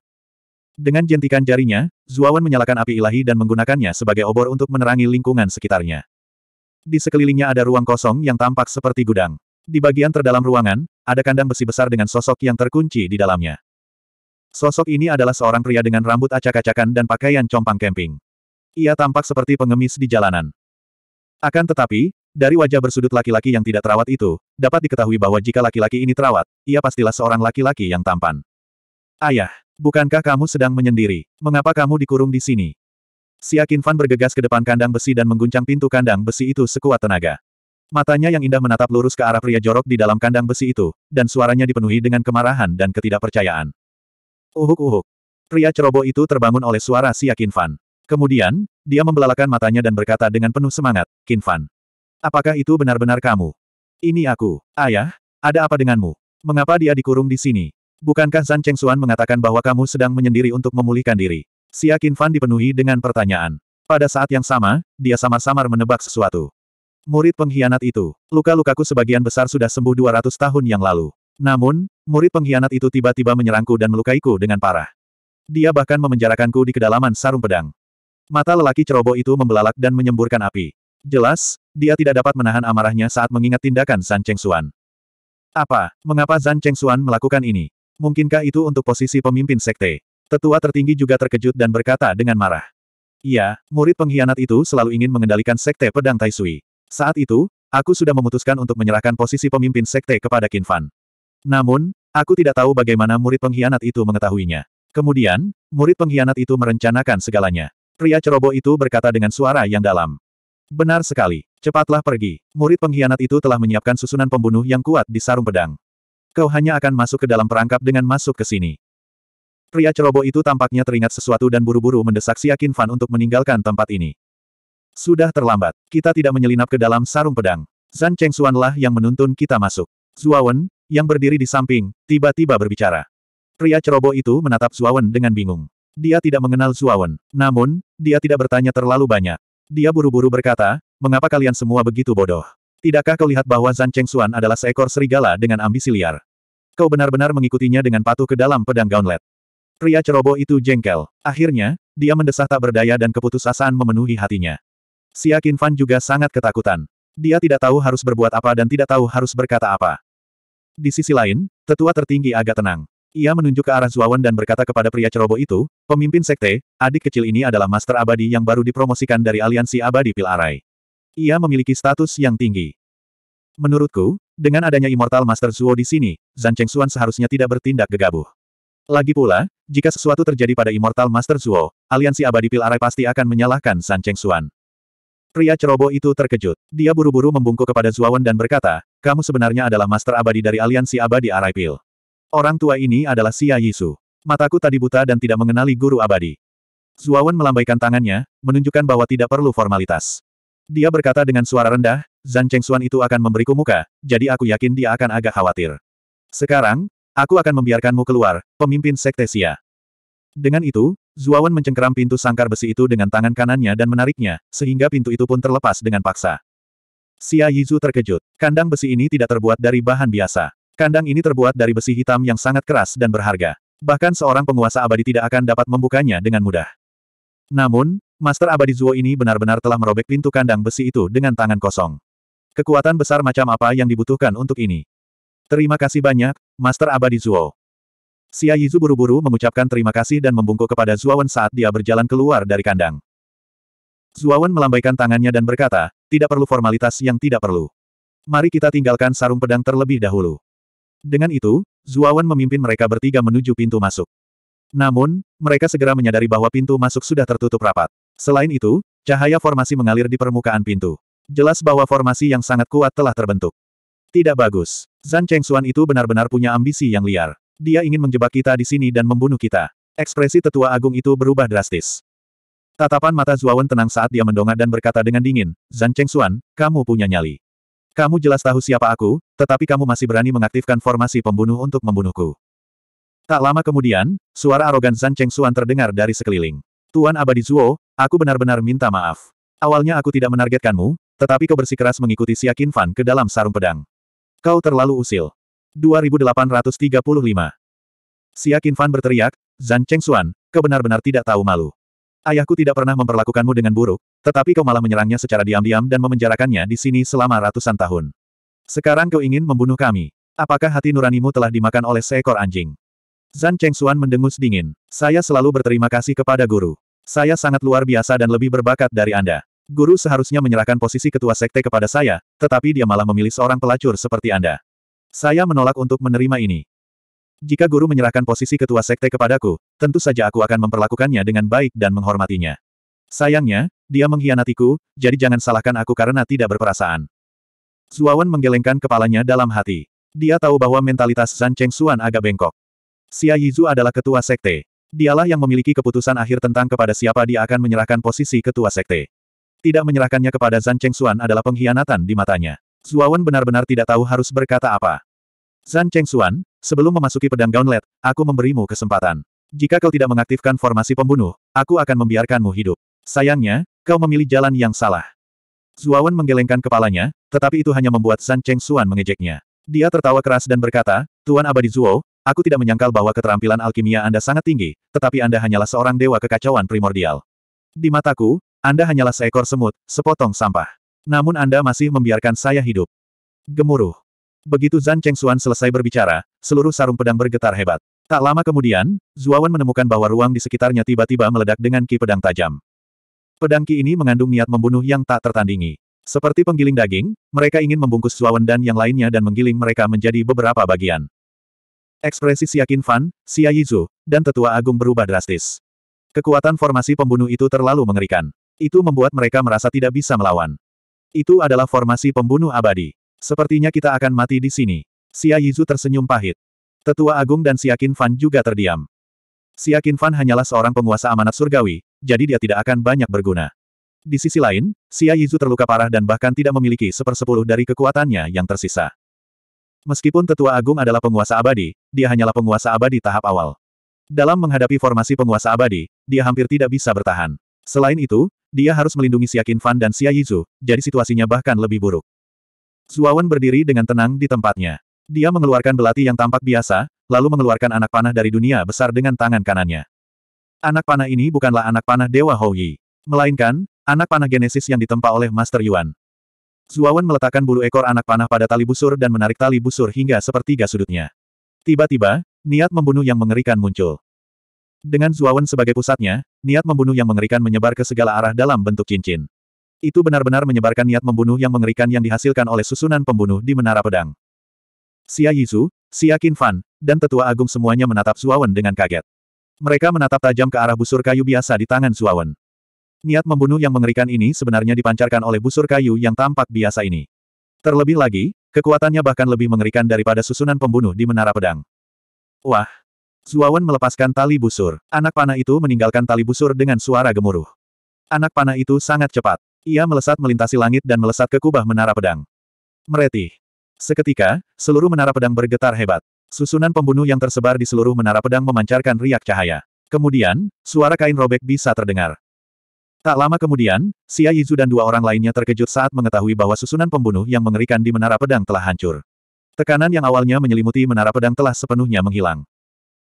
Dengan jentikan jarinya, Zuawan menyalakan api ilahi dan menggunakannya sebagai obor untuk menerangi lingkungan sekitarnya. Di sekelilingnya ada ruang kosong yang tampak seperti gudang. Di bagian terdalam ruangan, ada kandang besi besar dengan sosok yang terkunci di dalamnya. Sosok ini adalah seorang pria dengan rambut acak-acakan dan pakaian compang camping. Ia tampak seperti pengemis di jalanan. Akan tetapi, dari wajah bersudut laki-laki yang tidak terawat itu, dapat diketahui bahwa jika laki-laki ini terawat, ia pastilah seorang laki-laki yang tampan. Ayah, bukankah kamu sedang menyendiri? Mengapa kamu dikurung di sini? Siakin Fan bergegas ke depan kandang besi dan mengguncang pintu kandang besi itu sekuat tenaga. Matanya yang indah menatap lurus ke arah pria jorok di dalam kandang besi itu, dan suaranya dipenuhi dengan kemarahan dan ketidakpercayaan. Uhuk-uhuk. Pria ceroboh itu terbangun oleh suara Siakin Fan. Kemudian, dia membelalakan matanya dan berkata dengan penuh semangat, Kin Kinfan. Apakah itu benar-benar kamu? Ini aku. Ayah, ada apa denganmu? Mengapa dia dikurung di sini? Bukankah San Cheng Xuan mengatakan bahwa kamu sedang menyendiri untuk memulihkan diri? Xia Qin Fan dipenuhi dengan pertanyaan. Pada saat yang sama, dia sama-samar menebak sesuatu. Murid pengkhianat itu, luka-lukaku sebagian besar sudah sembuh 200 tahun yang lalu. Namun, murid pengkhianat itu tiba-tiba menyerangku dan melukaiku dengan parah. Dia bahkan memenjarakanku di kedalaman sarung pedang. Mata lelaki ceroboh itu membelalak dan menyemburkan api. Jelas, dia tidak dapat menahan amarahnya saat mengingat tindakan San Cheng Xuan. Apa, mengapa Zan Cheng Xuan melakukan ini? Mungkinkah itu untuk posisi pemimpin sekte? Tetua tertinggi juga terkejut dan berkata dengan marah. Iya, murid pengkhianat itu selalu ingin mengendalikan sekte pedang Tai Sui. Saat itu, aku sudah memutuskan untuk menyerahkan posisi pemimpin sekte kepada Qin Fan. Namun, aku tidak tahu bagaimana murid pengkhianat itu mengetahuinya. Kemudian, murid pengkhianat itu merencanakan segalanya. Pria ceroboh itu berkata dengan suara yang dalam. Benar sekali. Cepatlah pergi. Murid pengkhianat itu telah menyiapkan susunan pembunuh yang kuat di sarung pedang. Kau hanya akan masuk ke dalam perangkap dengan masuk ke sini. Pria ceroboh itu tampaknya teringat sesuatu dan buru-buru mendesak Siakin Fan untuk meninggalkan tempat ini. Sudah terlambat. Kita tidak menyelinap ke dalam sarung pedang. Zan Cheng lah yang menuntun kita masuk. Zuawan, yang berdiri di samping, tiba-tiba berbicara. Pria ceroboh itu menatap Zuawan dengan bingung. Dia tidak mengenal Zuawan, namun, dia tidak bertanya terlalu banyak. Dia buru-buru berkata, mengapa kalian semua begitu bodoh? Tidakkah kau lihat bahwa Zan Cheng Xuan adalah seekor serigala dengan ambisi liar? Kau benar-benar mengikutinya dengan patuh ke dalam pedang gauntlet. Pria ceroboh itu jengkel. Akhirnya, dia mendesah tak berdaya dan keputusasaan memenuhi hatinya. Xia Fan juga sangat ketakutan. Dia tidak tahu harus berbuat apa dan tidak tahu harus berkata apa. Di sisi lain, tetua tertinggi agak tenang. Ia menunjuk ke arah Zuawan dan berkata kepada pria ceroboh itu, pemimpin sekte, adik kecil ini adalah master abadi yang baru dipromosikan dari aliansi abadi Pilarai. Ia memiliki status yang tinggi. Menurutku, dengan adanya Immortal Master Zuo di sini, Zhan Xuan seharusnya tidak bertindak gegabah. Lagi pula, jika sesuatu terjadi pada Immortal Master Zuo, aliansi abadi Pilarai pasti akan menyalahkan Zhan Xuan. Pria ceroboh itu terkejut. Dia buru-buru membungkuk kepada Zuawan dan berkata, kamu sebenarnya adalah master abadi dari aliansi abadi Arai Pil. Orang tua ini adalah Xia Yisu. Mataku tadi buta dan tidak mengenali guru abadi. Zuawan melambaikan tangannya, menunjukkan bahwa tidak perlu formalitas. Dia berkata dengan suara rendah, Zan Chengxuan itu akan memberiku muka, jadi aku yakin dia akan agak khawatir. Sekarang, aku akan membiarkanmu keluar, pemimpin Sekte Xia. Dengan itu, Zuawan mencengkeram pintu sangkar besi itu dengan tangan kanannya dan menariknya, sehingga pintu itu pun terlepas dengan paksa. Xia Yizu terkejut. Kandang besi ini tidak terbuat dari bahan biasa. Kandang ini terbuat dari besi hitam yang sangat keras dan berharga. Bahkan seorang penguasa abadi tidak akan dapat membukanya dengan mudah. Namun, Master Abadi Zuo ini benar-benar telah merobek pintu kandang besi itu dengan tangan kosong. Kekuatan besar macam apa yang dibutuhkan untuk ini? Terima kasih banyak, Master Abadi Zuo. Xia Yizu buru-buru mengucapkan terima kasih dan membungkuk kepada Zuawan saat dia berjalan keluar dari kandang. Zuawan melambaikan tangannya dan berkata, tidak perlu formalitas yang tidak perlu. Mari kita tinggalkan sarung pedang terlebih dahulu. Dengan itu, Zuawan memimpin mereka bertiga menuju pintu masuk. Namun, mereka segera menyadari bahwa pintu masuk sudah tertutup rapat. Selain itu, cahaya formasi mengalir di permukaan pintu. Jelas bahwa formasi yang sangat kuat telah terbentuk. Tidak bagus. Zan Chengxuan itu benar-benar punya ambisi yang liar. Dia ingin menjebak kita di sini dan membunuh kita. Ekspresi tetua agung itu berubah drastis. Tatapan mata Zuawan tenang saat dia mendongak dan berkata dengan dingin, Zan Chengxuan, kamu punya nyali. Kamu jelas tahu siapa aku, tetapi kamu masih berani mengaktifkan formasi pembunuh untuk membunuhku. Tak lama kemudian, suara arogan San Cheng Xuan terdengar dari sekeliling. Tuan Abadi Zuo, aku benar-benar minta maaf. Awalnya aku tidak menargetkanmu, tetapi kau bersikeras mengikuti Siakin Fan ke dalam sarung pedang. Kau terlalu usil. 2835 Siakin Fan berteriak, Zan Cheng Xuan, kau benar-benar tidak tahu malu. Ayahku tidak pernah memperlakukanmu dengan buruk, tetapi kau malah menyerangnya secara diam-diam dan memenjarakannya di sini selama ratusan tahun. Sekarang kau ingin membunuh kami. Apakah hati nuranimu telah dimakan oleh seekor anjing? Zan Chengsuan mendengus dingin. Saya selalu berterima kasih kepada guru. Saya sangat luar biasa dan lebih berbakat dari Anda. Guru seharusnya menyerahkan posisi ketua sekte kepada saya, tetapi dia malah memilih seorang pelacur seperti Anda. Saya menolak untuk menerima ini. Jika guru menyerahkan posisi ketua sekte kepadaku, tentu saja aku akan memperlakukannya dengan baik dan menghormatinya. Sayangnya, dia mengkhianatiku, jadi jangan salahkan aku karena tidak berperasaan. Zuawan menggelengkan kepalanya dalam hati. Dia tahu bahwa mentalitas Zan Cheng Xuan agak bengkok. Xia Yizu adalah ketua sekte. Dialah yang memiliki keputusan akhir tentang kepada siapa dia akan menyerahkan posisi ketua sekte. Tidak menyerahkannya kepada Zan Cheng Xuan adalah pengkhianatan di matanya. Zuawan benar-benar tidak tahu harus berkata apa. Zan Cheng Xuan, sebelum memasuki pedang gauntlet, aku memberimu kesempatan. Jika kau tidak mengaktifkan formasi pembunuh, aku akan membiarkanmu hidup. Sayangnya, kau memilih jalan yang salah. Zuawan menggelengkan kepalanya, tetapi itu hanya membuat Zan Cheng Xuan mengejeknya. Dia tertawa keras dan berkata, Tuan Abadi Zuo, aku tidak menyangkal bahwa keterampilan alkimia Anda sangat tinggi, tetapi Anda hanyalah seorang dewa kekacauan primordial. Di mataku, Anda hanyalah seekor semut, sepotong sampah. Namun Anda masih membiarkan saya hidup. Gemuruh. Begitu Zan Chengxuan selesai berbicara, seluruh sarung pedang bergetar hebat. Tak lama kemudian, Zuawan menemukan bahwa ruang di sekitarnya tiba-tiba meledak dengan ki pedang tajam. Pedang ki ini mengandung niat membunuh yang tak tertandingi. Seperti penggiling daging, mereka ingin membungkus Zuawan dan yang lainnya dan menggiling mereka menjadi beberapa bagian. Ekspresi Siakin Fan, Xia Yizu, dan Tetua Agung berubah drastis. Kekuatan formasi pembunuh itu terlalu mengerikan. Itu membuat mereka merasa tidak bisa melawan. Itu adalah formasi pembunuh abadi. Sepertinya kita akan mati di sini. Xia Yizu tersenyum pahit. Tetua Agung dan Siakin Fan juga terdiam. Siakin Fan hanyalah seorang penguasa amanat surgawi, jadi dia tidak akan banyak berguna. Di sisi lain, Xia Yizu terluka parah dan bahkan tidak memiliki sepersepuluh dari kekuatannya yang tersisa. Meskipun Tetua Agung adalah penguasa abadi, dia hanyalah penguasa abadi tahap awal. Dalam menghadapi formasi penguasa abadi, dia hampir tidak bisa bertahan. Selain itu, dia harus melindungi Xia Fan dan Xia Yizu, jadi situasinya bahkan lebih buruk. Zuawan berdiri dengan tenang di tempatnya. Dia mengeluarkan belati yang tampak biasa, lalu mengeluarkan anak panah dari dunia besar dengan tangan kanannya. Anak panah ini bukanlah anak panah Dewa Houyi. Melainkan, anak panah genesis yang ditempa oleh Master Yuan. Zuawan meletakkan bulu ekor anak panah pada tali busur dan menarik tali busur hingga sepertiga sudutnya. Tiba-tiba, niat membunuh yang mengerikan muncul. Dengan Zuawan sebagai pusatnya, niat membunuh yang mengerikan menyebar ke segala arah dalam bentuk cincin. Itu benar-benar menyebarkan niat membunuh yang mengerikan yang dihasilkan oleh susunan pembunuh di Menara Pedang. Xia Yizu, Xia Qinfan, dan Tetua Agung semuanya menatap Zuawan dengan kaget. Mereka menatap tajam ke arah busur kayu biasa di tangan Zuawan. Niat membunuh yang mengerikan ini sebenarnya dipancarkan oleh busur kayu yang tampak biasa ini. Terlebih lagi, kekuatannya bahkan lebih mengerikan daripada susunan pembunuh di Menara Pedang. Wah! Zuawan melepaskan tali busur. Anak panah itu meninggalkan tali busur dengan suara gemuruh. Anak panah itu sangat cepat. Ia melesat melintasi langit dan melesat ke kubah menara pedang. Meretih. Seketika, seluruh menara pedang bergetar hebat. Susunan pembunuh yang tersebar di seluruh menara pedang memancarkan riak cahaya. Kemudian, suara kain robek bisa terdengar. Tak lama kemudian, Xia Yizu dan dua orang lainnya terkejut saat mengetahui bahwa susunan pembunuh yang mengerikan di menara pedang telah hancur. Tekanan yang awalnya menyelimuti menara pedang telah sepenuhnya menghilang.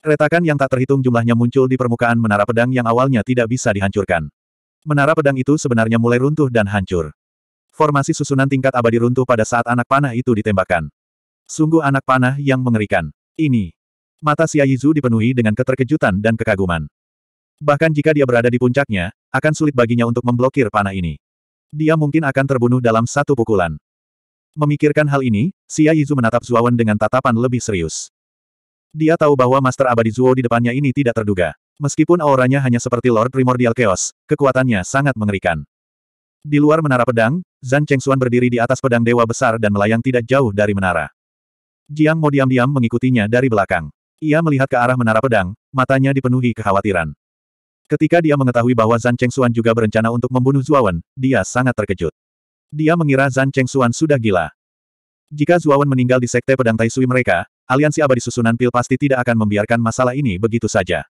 Retakan yang tak terhitung jumlahnya muncul di permukaan menara pedang yang awalnya tidak bisa dihancurkan. Menara pedang itu sebenarnya mulai runtuh dan hancur. Formasi susunan tingkat abadi runtuh pada saat anak panah itu ditembakkan. Sungguh anak panah yang mengerikan. Ini. Mata Yizu dipenuhi dengan keterkejutan dan kekaguman. Bahkan jika dia berada di puncaknya, akan sulit baginya untuk memblokir panah ini. Dia mungkin akan terbunuh dalam satu pukulan. Memikirkan hal ini, Xia Yizu menatap Zuawan dengan tatapan lebih serius. Dia tahu bahwa Master Abadi Zuo di depannya ini tidak terduga. Meskipun auranya hanya seperti Lord Primordial Chaos, kekuatannya sangat mengerikan. Di luar menara pedang, Zan Chengxuan berdiri di atas pedang dewa besar dan melayang tidak jauh dari menara. Jiang Mo diam-diam mengikutinya dari belakang. Ia melihat ke arah menara pedang, matanya dipenuhi kekhawatiran. Ketika dia mengetahui bahwa Zan Chengxuan juga berencana untuk membunuh Zuawan, dia sangat terkejut. Dia mengira Zan Chengxuan sudah gila. Jika Zuawan meninggal di Sekte Pedang Taisui mereka, aliansi abadi susunan pil pasti tidak akan membiarkan masalah ini begitu saja.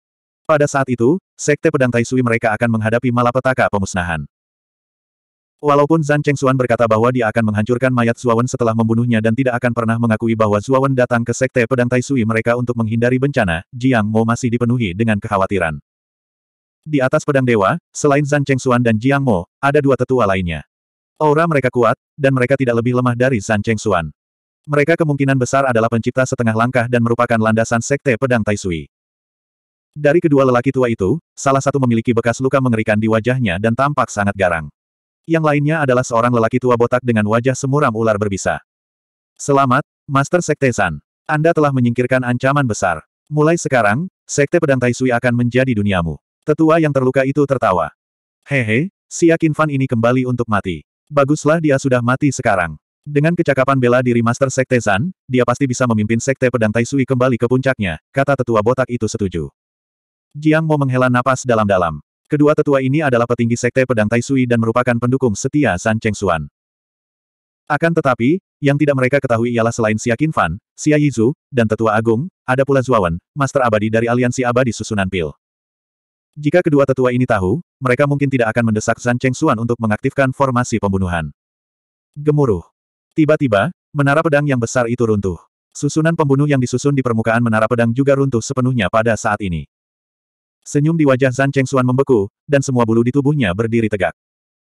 Pada saat itu, Sekte Pedang Taisui mereka akan menghadapi malapetaka pemusnahan. Walaupun Zan Cheng Xuan berkata bahwa dia akan menghancurkan mayat Zuawan setelah membunuhnya dan tidak akan pernah mengakui bahwa Zuawan datang ke Sekte Pedang Taisui mereka untuk menghindari bencana, Jiang Mo masih dipenuhi dengan kekhawatiran. Di atas pedang dewa, selain Zan Cheng Xuan dan Jiang Mo, ada dua tetua lainnya. Aura mereka kuat, dan mereka tidak lebih lemah dari Zan Cheng Xuan. Mereka kemungkinan besar adalah pencipta setengah langkah dan merupakan landasan Sekte Pedang Taisui. Dari kedua lelaki tua itu, salah satu memiliki bekas luka mengerikan di wajahnya dan tampak sangat garang. Yang lainnya adalah seorang lelaki tua botak dengan wajah semuram ular berbisa. Selamat, Master Sekte San. Anda telah menyingkirkan ancaman besar. Mulai sekarang, Sekte Pedang Taisui akan menjadi duniamu. Tetua yang terluka itu tertawa. Hehe, si Yakin Fan ini kembali untuk mati. Baguslah dia sudah mati sekarang. Dengan kecakapan bela diri Master Sekte San, dia pasti bisa memimpin Sekte Pedang Taisui kembali ke puncaknya, kata tetua botak itu setuju. Jiang Mo menghela napas dalam-dalam. Kedua tetua ini adalah petinggi sekte pedang Tai Sui dan merupakan pendukung setia San Cheng Xuan. Akan tetapi, yang tidak mereka ketahui ialah selain Xia Fan, Xia Yizu, dan Tetua Agung, ada pula Zuawan, Master Abadi dari Aliansi Abadi Susunan Pil. Jika kedua tetua ini tahu, mereka mungkin tidak akan mendesak San Cheng Xuan untuk mengaktifkan formasi pembunuhan. Gemuruh. Tiba-tiba, menara pedang yang besar itu runtuh. Susunan pembunuh yang disusun di permukaan menara pedang juga runtuh sepenuhnya pada saat ini. Senyum di wajah Zan Cheng Xuan membeku, dan semua bulu di tubuhnya berdiri tegak.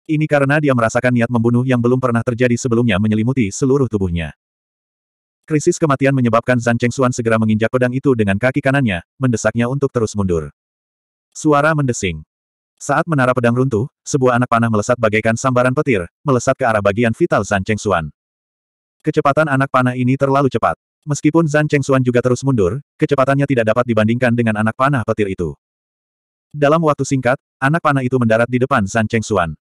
Ini karena dia merasakan niat membunuh yang belum pernah terjadi sebelumnya menyelimuti seluruh tubuhnya. Krisis kematian menyebabkan Zan Cheng Xuan segera menginjak pedang itu dengan kaki kanannya, mendesaknya untuk terus mundur. Suara mendesing. Saat menara pedang runtuh, sebuah anak panah melesat bagaikan sambaran petir, melesat ke arah bagian vital Zan Cheng Xuan. Kecepatan anak panah ini terlalu cepat. Meskipun Zan Cheng Xuan juga terus mundur, kecepatannya tidak dapat dibandingkan dengan anak panah petir itu. Dalam waktu singkat, anak panah itu mendarat di depan Zan Cheng Xuan.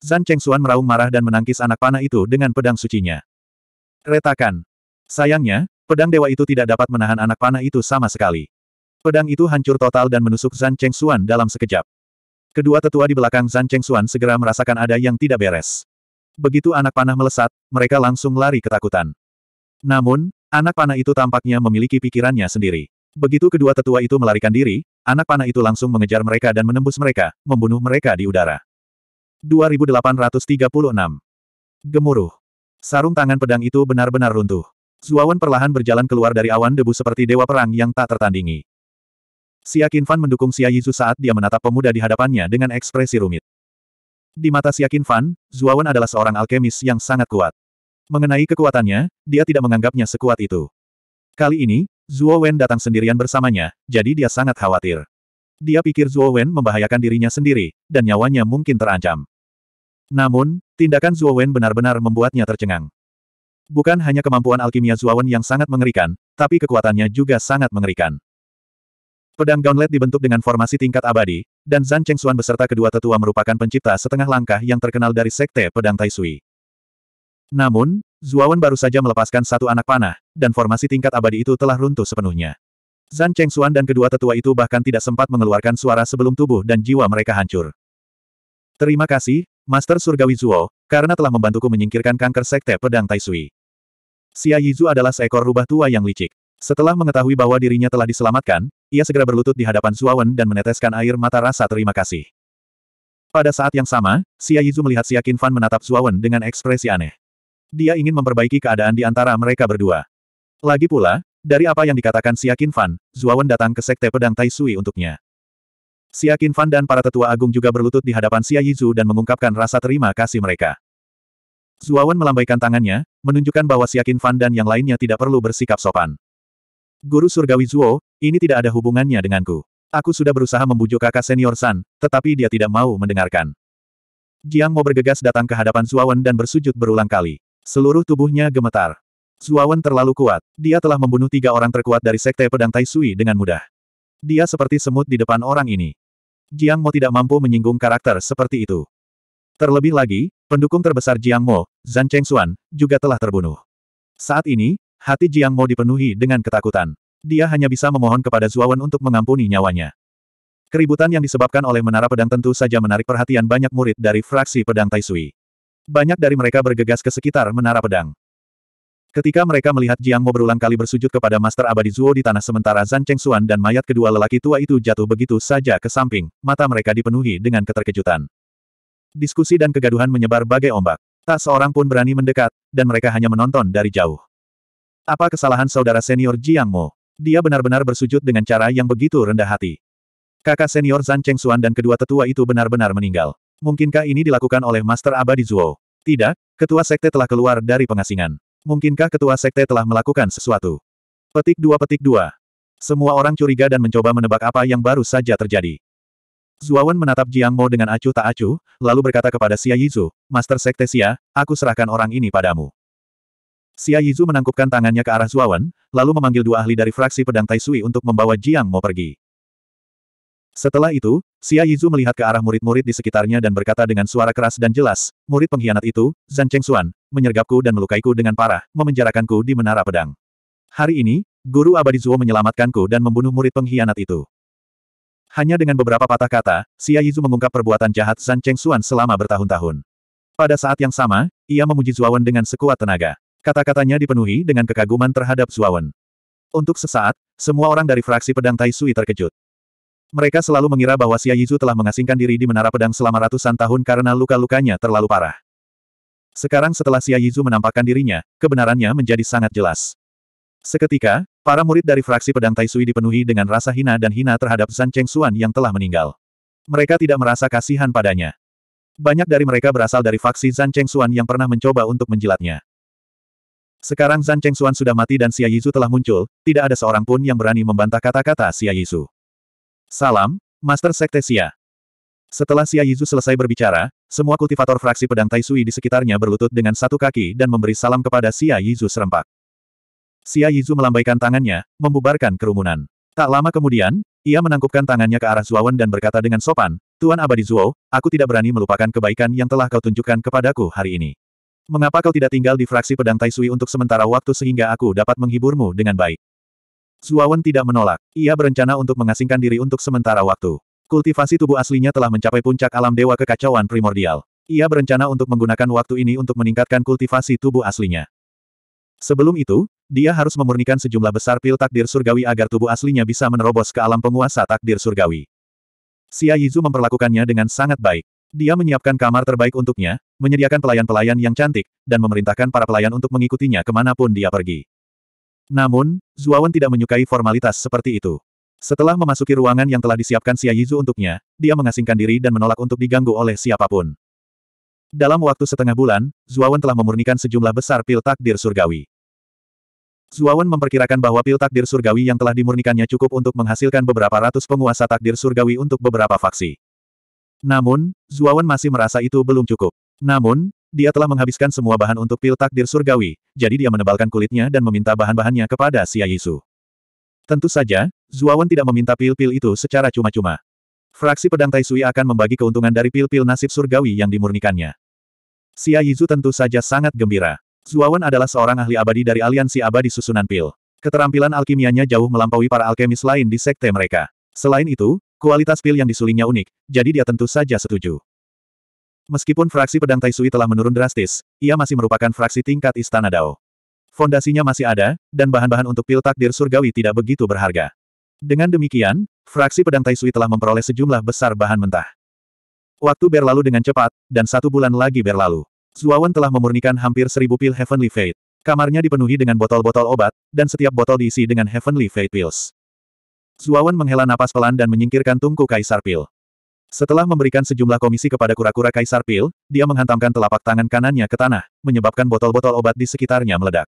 Zan Cheng Xuan meraung marah dan menangkis anak panah itu dengan pedang sucinya. Retakan. Sayangnya, pedang dewa itu tidak dapat menahan anak panah itu sama sekali. Pedang itu hancur total dan menusuk Zan Cheng Xuan dalam sekejap. Kedua tetua di belakang Zan Cheng Xuan segera merasakan ada yang tidak beres. Begitu anak panah melesat, mereka langsung lari ketakutan. Namun, anak panah itu tampaknya memiliki pikirannya sendiri. Begitu kedua tetua itu melarikan diri, anak panah itu langsung mengejar mereka dan menembus mereka, membunuh mereka di udara. 2836. Gemuruh. Sarung tangan pedang itu benar-benar runtuh. Zuawan perlahan berjalan keluar dari awan debu seperti dewa perang yang tak tertandingi. Xia Fan mendukung Xia Yizu saat dia menatap pemuda di hadapannya dengan ekspresi rumit. Di mata Xia Fan, Zuawan adalah seorang alkemis yang sangat kuat. Mengenai kekuatannya, dia tidak menganggapnya sekuat itu. Kali ini, Zuo Wen datang sendirian bersamanya, jadi dia sangat khawatir. Dia pikir Zuo Wen membahayakan dirinya sendiri, dan nyawanya mungkin terancam. Namun, tindakan Zuo Wen benar-benar membuatnya tercengang. Bukan hanya kemampuan alkimia Zuo Wen yang sangat mengerikan, tapi kekuatannya juga sangat mengerikan. Pedang gauntlet dibentuk dengan formasi tingkat abadi, dan Zan Chengxuan beserta kedua tetua merupakan pencipta setengah langkah yang terkenal dari Sekte Pedang Tai namun, Zuawan baru saja melepaskan satu anak panah, dan formasi tingkat abadi itu telah runtuh sepenuhnya. Zan Cheng Xuan dan kedua tetua itu bahkan tidak sempat mengeluarkan suara sebelum tubuh dan jiwa mereka hancur. Terima kasih, Master Surgawi Zuo, karena telah membantuku menyingkirkan kanker sekte pedang Tai Sui. Xia Yizu adalah seekor rubah tua yang licik. Setelah mengetahui bahwa dirinya telah diselamatkan, ia segera berlutut di hadapan Zuawan dan meneteskan air mata rasa terima kasih. Pada saat yang sama, Xia Yizu melihat Xia Qin Fan menatap Zuawan dengan ekspresi aneh. Dia ingin memperbaiki keadaan di antara mereka berdua. Lagi pula, dari apa yang dikatakan Siakin Fan, Zuawan datang ke Sekte Pedang Tai Sui untuknya. Siakin Fan dan para tetua agung juga berlutut di hadapan Xia Yizu dan mengungkapkan rasa terima kasih mereka. Zuawan melambaikan tangannya, menunjukkan bahwa Siakin Fan dan yang lainnya tidak perlu bersikap sopan. Guru Surgawi Zuo, ini tidak ada hubungannya denganku. Aku sudah berusaha membujuk kakak senior San, tetapi dia tidak mau mendengarkan. Jiang mau bergegas datang ke hadapan Zuawan dan bersujud berulang kali. Seluruh tubuhnya gemetar. Zuawan terlalu kuat. Dia telah membunuh tiga orang terkuat dari Sekte Pedang Tai Sui dengan mudah. Dia seperti semut di depan orang ini. Jiang Mo tidak mampu menyinggung karakter seperti itu. Terlebih lagi, pendukung terbesar Jiang Mo, Zan Cheng Xuan, juga telah terbunuh. Saat ini, hati Jiang Mo dipenuhi dengan ketakutan. Dia hanya bisa memohon kepada Zuawan untuk mengampuni nyawanya. Keributan yang disebabkan oleh menara pedang tentu saja menarik perhatian banyak murid dari fraksi pedang Tai Sui. Banyak dari mereka bergegas ke sekitar menara pedang. Ketika mereka melihat Jiang Mo berulang kali bersujud kepada Master Abadi Zuo di tanah sementara Zan Cheng Xuan dan mayat kedua lelaki tua itu jatuh begitu saja ke samping, mata mereka dipenuhi dengan keterkejutan. Diskusi dan kegaduhan menyebar bagai ombak. Tak seorang pun berani mendekat, dan mereka hanya menonton dari jauh. Apa kesalahan saudara senior Jiang Mo? Dia benar-benar bersujud dengan cara yang begitu rendah hati. Kakak senior Zan Cheng Xuan dan kedua tetua itu benar-benar meninggal. Mungkinkah ini dilakukan oleh Master Abadi Zuo? Tidak, ketua sekte telah keluar dari pengasingan. Mungkinkah ketua sekte telah melakukan sesuatu? Petik dua petik dua. Semua orang curiga dan mencoba menebak apa yang baru saja terjadi. Zuawan menatap Jiang Mo dengan acuh tak acuh, lalu berkata kepada Xia Yizu, Master Sekte Xia, aku serahkan orang ini padamu. Xia Yizu menangkupkan tangannya ke arah Zuawan, lalu memanggil dua ahli dari fraksi pedang Tai Sui untuk membawa Jiang Mo pergi. Setelah itu, Xia Yizu melihat ke arah murid-murid di sekitarnya dan berkata dengan suara keras dan jelas, murid pengkhianat itu, Zhan Xuan, menyergapku dan melukaiku dengan parah, memenjarakanku di menara pedang. Hari ini, Guru Abadi Zuo menyelamatkanku dan membunuh murid pengkhianat itu. Hanya dengan beberapa patah kata, Xia Yizu mengungkap perbuatan jahat Zhan Xuan selama bertahun-tahun. Pada saat yang sama, ia memuji Zuawan dengan sekuat tenaga. Kata-katanya dipenuhi dengan kekaguman terhadap Zuawan. Untuk sesaat, semua orang dari fraksi pedang Tai Sui terkejut. Mereka selalu mengira bahwa Xia Yizu telah mengasingkan diri di Menara Pedang selama ratusan tahun karena luka-lukanya terlalu parah. Sekarang setelah Xia Yizu menampakkan dirinya, kebenarannya menjadi sangat jelas. Seketika, para murid dari fraksi pedang Taisui dipenuhi dengan rasa hina dan hina terhadap Zan Cheng Xuan yang telah meninggal. Mereka tidak merasa kasihan padanya. Banyak dari mereka berasal dari faksi Zan Cheng Xuan yang pernah mencoba untuk menjilatnya. Sekarang Zan Cheng Xuan sudah mati dan Xia Yizu telah muncul, tidak ada seorang pun yang berani membantah kata-kata Xia Yizu. Salam, Master Sekte Xia. Setelah Xia Yizu selesai berbicara, semua kultivator fraksi pedang Taisui di sekitarnya berlutut dengan satu kaki dan memberi salam kepada Xia Yizu serempak. Xia Yizu melambaikan tangannya, membubarkan kerumunan. Tak lama kemudian, ia menangkupkan tangannya ke arah Zuawan dan berkata dengan sopan, Tuan Abadi Zuo, aku tidak berani melupakan kebaikan yang telah kau tunjukkan kepadaku hari ini. Mengapa kau tidak tinggal di fraksi pedang Taisui untuk sementara waktu sehingga aku dapat menghiburmu dengan baik? Suawan tidak menolak. Ia berencana untuk mengasingkan diri untuk sementara waktu. Kultivasi tubuh aslinya telah mencapai puncak alam dewa kekacauan primordial. Ia berencana untuk menggunakan waktu ini untuk meningkatkan kultivasi tubuh aslinya. Sebelum itu, dia harus memurnikan sejumlah besar pil takdir surgawi agar tubuh aslinya bisa menerobos ke alam penguasa takdir surgawi. Xia Yizu memperlakukannya dengan sangat baik. Dia menyiapkan kamar terbaik untuknya, menyediakan pelayan-pelayan yang cantik, dan memerintahkan para pelayan untuk mengikutinya kemanapun dia pergi. Namun, Zuawan tidak menyukai formalitas seperti itu. Setelah memasuki ruangan yang telah disiapkan Xia Yizu untuknya, dia mengasingkan diri dan menolak untuk diganggu oleh siapapun. Dalam waktu setengah bulan, Zuawan telah memurnikan sejumlah besar pil takdir surgawi. Zuawan memperkirakan bahwa pil takdir surgawi yang telah dimurnikannya cukup untuk menghasilkan beberapa ratus penguasa takdir surgawi untuk beberapa faksi. Namun, Zuawan masih merasa itu belum cukup. Namun, dia telah menghabiskan semua bahan untuk pil takdir surgawi, jadi dia menebalkan kulitnya dan meminta bahan-bahannya kepada si Yisu. Tentu saja, Zuawan tidak meminta pil-pil itu secara cuma-cuma. Fraksi pedang Tai akan membagi keuntungan dari pil-pil nasib surgawi yang dimurnikannya. Si Yizu tentu saja sangat gembira. Zuawan adalah seorang ahli abadi dari aliansi abadi susunan pil. Keterampilan alkimianya jauh melampaui para alkemis lain di sekte mereka. Selain itu, kualitas pil yang disulingnya unik, jadi dia tentu saja setuju. Meskipun fraksi pedang Taisui telah menurun drastis, ia masih merupakan fraksi tingkat Istana Dao. Fondasinya masih ada, dan bahan-bahan untuk pil takdir surgawi tidak begitu berharga. Dengan demikian, fraksi pedang Taisui telah memperoleh sejumlah besar bahan mentah. Waktu berlalu dengan cepat, dan satu bulan lagi berlalu. Zuawan telah memurnikan hampir seribu pil Heavenly Fate. Kamarnya dipenuhi dengan botol-botol obat, dan setiap botol diisi dengan Heavenly Fate Pills. Zuawan menghela napas pelan dan menyingkirkan tungku kaisar pil. Setelah memberikan sejumlah komisi kepada kura-kura Kaisar Pil, dia menghantamkan telapak tangan kanannya ke tanah, menyebabkan botol-botol obat di sekitarnya meledak.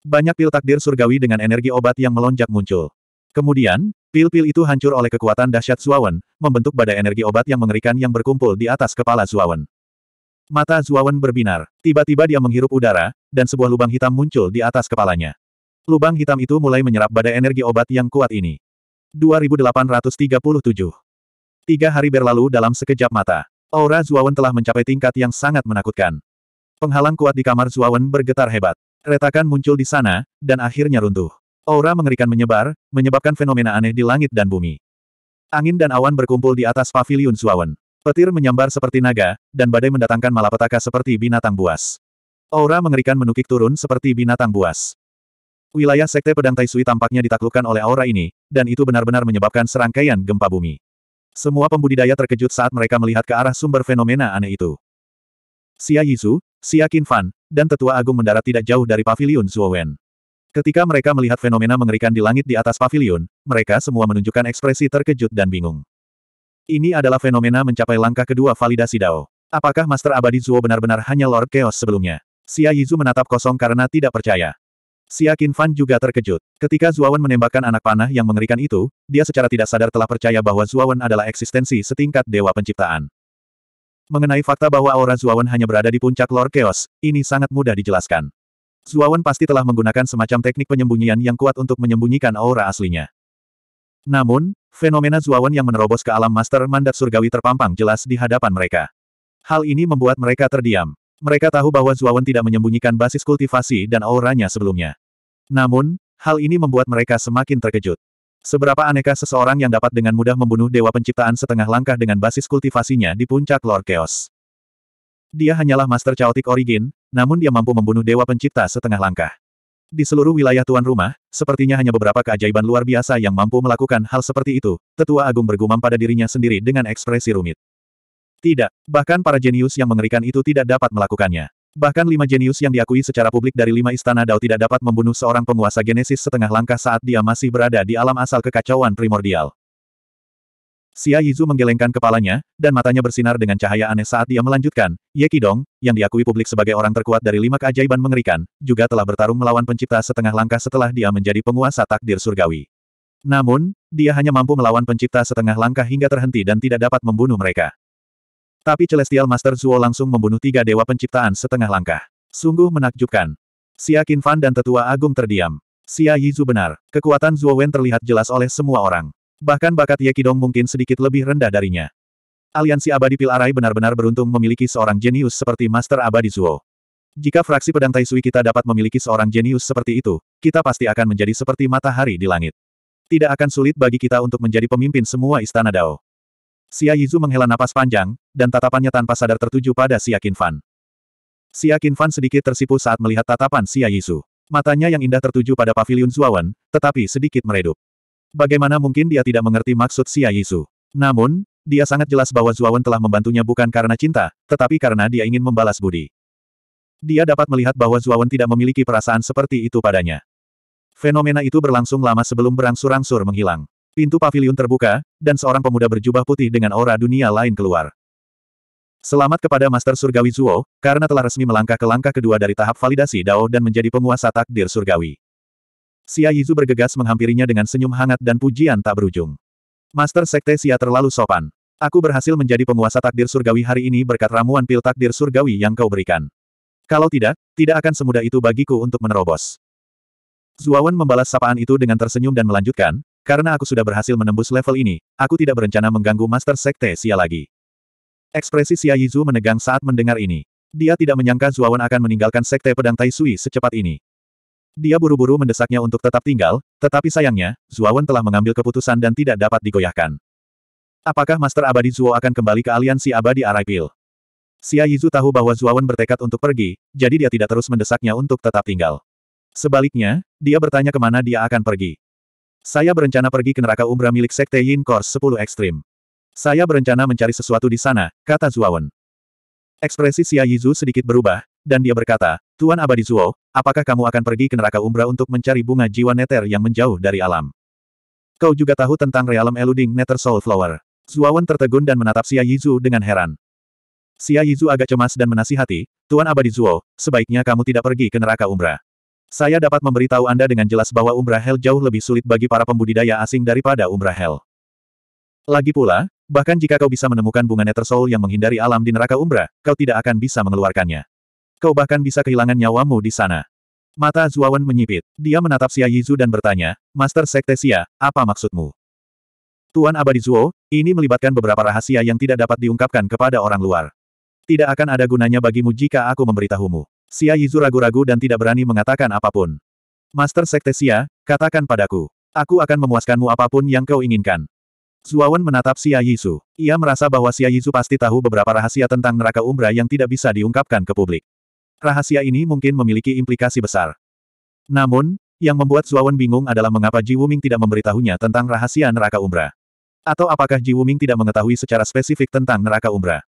Banyak pil takdir surgawi dengan energi obat yang melonjak muncul. Kemudian, pil-pil itu hancur oleh kekuatan dahsyat Zuawan, membentuk badai energi obat yang mengerikan yang berkumpul di atas kepala Zuawan. Mata Zuawan berbinar. Tiba-tiba dia menghirup udara, dan sebuah lubang hitam muncul di atas kepalanya. Lubang hitam itu mulai menyerap badai energi obat yang kuat ini. 2837 Tiga hari berlalu dalam sekejap mata. Aura Zuawan telah mencapai tingkat yang sangat menakutkan. Penghalang kuat di kamar Zuawan bergetar hebat. Retakan muncul di sana, dan akhirnya runtuh. Aura mengerikan menyebar, menyebabkan fenomena aneh di langit dan bumi. Angin dan awan berkumpul di atas pavilion Zuawan. Petir menyambar seperti naga, dan badai mendatangkan malapetaka seperti binatang buas. Aura mengerikan menukik turun seperti binatang buas. Wilayah Sekte Pedang Taisui tampaknya ditaklukkan oleh aura ini, dan itu benar-benar menyebabkan serangkaian gempa bumi. Semua pembudidaya terkejut saat mereka melihat ke arah sumber fenomena aneh itu. Xia Yizu, Xia Qinfan, dan Tetua Agung mendarat tidak jauh dari Paviliun Zuowen. Ketika mereka melihat fenomena mengerikan di langit di atas paviliun, mereka semua menunjukkan ekspresi terkejut dan bingung. Ini adalah fenomena mencapai langkah kedua validasi Dao. Apakah Master Abadi Zuo benar-benar hanya Lord Chaos sebelumnya? Xia Yizu menatap kosong karena tidak percaya. Xia Fan juga terkejut. Ketika Zuawan menembakkan anak panah yang mengerikan itu, dia secara tidak sadar telah percaya bahwa Zuawan adalah eksistensi setingkat dewa penciptaan. Mengenai fakta bahwa aura Zuawan hanya berada di puncak Lord Chaos, ini sangat mudah dijelaskan. Zuawan pasti telah menggunakan semacam teknik penyembunyian yang kuat untuk menyembunyikan aura aslinya. Namun, fenomena Zuawan yang menerobos ke alam Master Mandat Surgawi terpampang jelas di hadapan mereka. Hal ini membuat mereka terdiam. Mereka tahu bahwa Zuawan tidak menyembunyikan basis kultivasi dan auranya sebelumnya. Namun, hal ini membuat mereka semakin terkejut. Seberapa aneka seseorang yang dapat dengan mudah membunuh dewa penciptaan setengah langkah dengan basis kultivasinya di puncak Lord Chaos. Dia hanyalah Master Chaotic Origin, namun dia mampu membunuh dewa pencipta setengah langkah. Di seluruh wilayah tuan rumah, sepertinya hanya beberapa keajaiban luar biasa yang mampu melakukan hal seperti itu. Tetua Agung bergumam pada dirinya sendiri dengan ekspresi rumit. Tidak, bahkan para jenius yang mengerikan itu tidak dapat melakukannya. Bahkan lima jenius yang diakui secara publik dari lima istana Dao tidak dapat membunuh seorang penguasa genesis setengah langkah saat dia masih berada di alam asal kekacauan primordial. Xia Yizu menggelengkan kepalanya, dan matanya bersinar dengan cahaya aneh saat dia melanjutkan, Ye Qidong, yang diakui publik sebagai orang terkuat dari lima keajaiban mengerikan, juga telah bertarung melawan pencipta setengah langkah setelah dia menjadi penguasa takdir surgawi. Namun, dia hanya mampu melawan pencipta setengah langkah hingga terhenti dan tidak dapat membunuh mereka. Tapi Celestial Master Zuo langsung membunuh tiga dewa penciptaan setengah langkah. Sungguh menakjubkan. Xia Fan dan Tetua Agung terdiam. Xia Yizu benar, kekuatan Zuo Wen terlihat jelas oleh semua orang. Bahkan bakat Ye Qidong mungkin sedikit lebih rendah darinya. Aliansi Abadi Pil Arai benar-benar beruntung memiliki seorang jenius seperti Master Abadi Zuo. Jika fraksi pedang Taisui kita dapat memiliki seorang jenius seperti itu, kita pasti akan menjadi seperti matahari di langit. Tidak akan sulit bagi kita untuk menjadi pemimpin semua istana Dao. Xia Yizu menghela napas panjang, dan tatapannya tanpa sadar tertuju pada Xia Fan. Xia Fan sedikit tersipu saat melihat tatapan Xia Yizu. Matanya yang indah tertuju pada pavilion Zuawan, tetapi sedikit meredup. Bagaimana mungkin dia tidak mengerti maksud Xia Yizu? Namun, dia sangat jelas bahwa Zuawan telah membantunya bukan karena cinta, tetapi karena dia ingin membalas budi. Dia dapat melihat bahwa Zuawan tidak memiliki perasaan seperti itu padanya. Fenomena itu berlangsung lama sebelum berangsur-angsur menghilang. Pintu pavilion terbuka, dan seorang pemuda berjubah putih dengan aura dunia lain keluar. Selamat kepada Master Surgawi Zuo, karena telah resmi melangkah ke langkah kedua dari tahap validasi Dao dan menjadi penguasa takdir Surgawi. Xia Yizu bergegas menghampirinya dengan senyum hangat dan pujian tak berujung. Master Sekte Xia terlalu sopan. Aku berhasil menjadi penguasa takdir surgawi hari ini berkat ramuan pil takdir surgawi yang kau berikan. Kalau tidak, tidak akan semudah itu bagiku untuk menerobos. Zuawan membalas sapaan itu dengan tersenyum dan melanjutkan, karena aku sudah berhasil menembus level ini, aku tidak berencana mengganggu Master Sekte Xia lagi. Ekspresi Xia Yizu menegang saat mendengar ini. Dia tidak menyangka Zuawan akan meninggalkan Sekte Pedang Tai Sui secepat ini. Dia buru-buru mendesaknya untuk tetap tinggal, tetapi sayangnya, Zuawan telah mengambil keputusan dan tidak dapat digoyahkan. Apakah Master Abadi Zuo akan kembali ke aliansi abadi Araipil? Xia Yizu tahu bahwa Zuawan bertekad untuk pergi, jadi dia tidak terus mendesaknya untuk tetap tinggal. Sebaliknya, dia bertanya kemana dia akan pergi. Saya berencana pergi ke neraka umbra milik Sekte Yin Kors 10 Ekstrim. Saya berencana mencari sesuatu di sana, kata Zuawan. Ekspresi Xia Yizu sedikit berubah, dan dia berkata, Tuan Abadi Zuo, apakah kamu akan pergi ke neraka umbra untuk mencari bunga jiwa neter yang menjauh dari alam? Kau juga tahu tentang realm eluding neter soul flower. Zuawan tertegun dan menatap Xia Yizu dengan heran. Xia Yizu agak cemas dan menasihati, Tuan Abadi Zuo, sebaiknya kamu tidak pergi ke neraka umbra. Saya dapat memberitahu Anda dengan jelas bahwa umrah hell jauh lebih sulit bagi para pembudidaya asing daripada umrah hell. Lagi pula, bahkan jika kau bisa menemukan bunga Nether Soul yang menghindari alam di neraka umbra, kau tidak akan bisa mengeluarkannya. Kau bahkan bisa kehilangan nyawamu di sana. Mata Zuawan menyipit. Dia menatap Xia Yizu dan bertanya, Master Sekte Xia, apa maksudmu? Tuan Abadi Zuo, ini melibatkan beberapa rahasia yang tidak dapat diungkapkan kepada orang luar. Tidak akan ada gunanya bagimu jika aku memberitahumu. Xia Yizu ragu-ragu dan tidak berani mengatakan apapun. Master Sekte Xia, katakan padaku. Aku akan memuaskanmu apapun yang kau inginkan. Zuawan menatap Xia Yizu. Ia merasa bahwa Xia Yizu pasti tahu beberapa rahasia tentang neraka umbra yang tidak bisa diungkapkan ke publik. Rahasia ini mungkin memiliki implikasi besar. Namun, yang membuat Zuawan bingung adalah mengapa Ji Wuming tidak memberitahunya tentang rahasia neraka umbra. Atau apakah Ji Wuming tidak mengetahui secara spesifik tentang neraka umbra.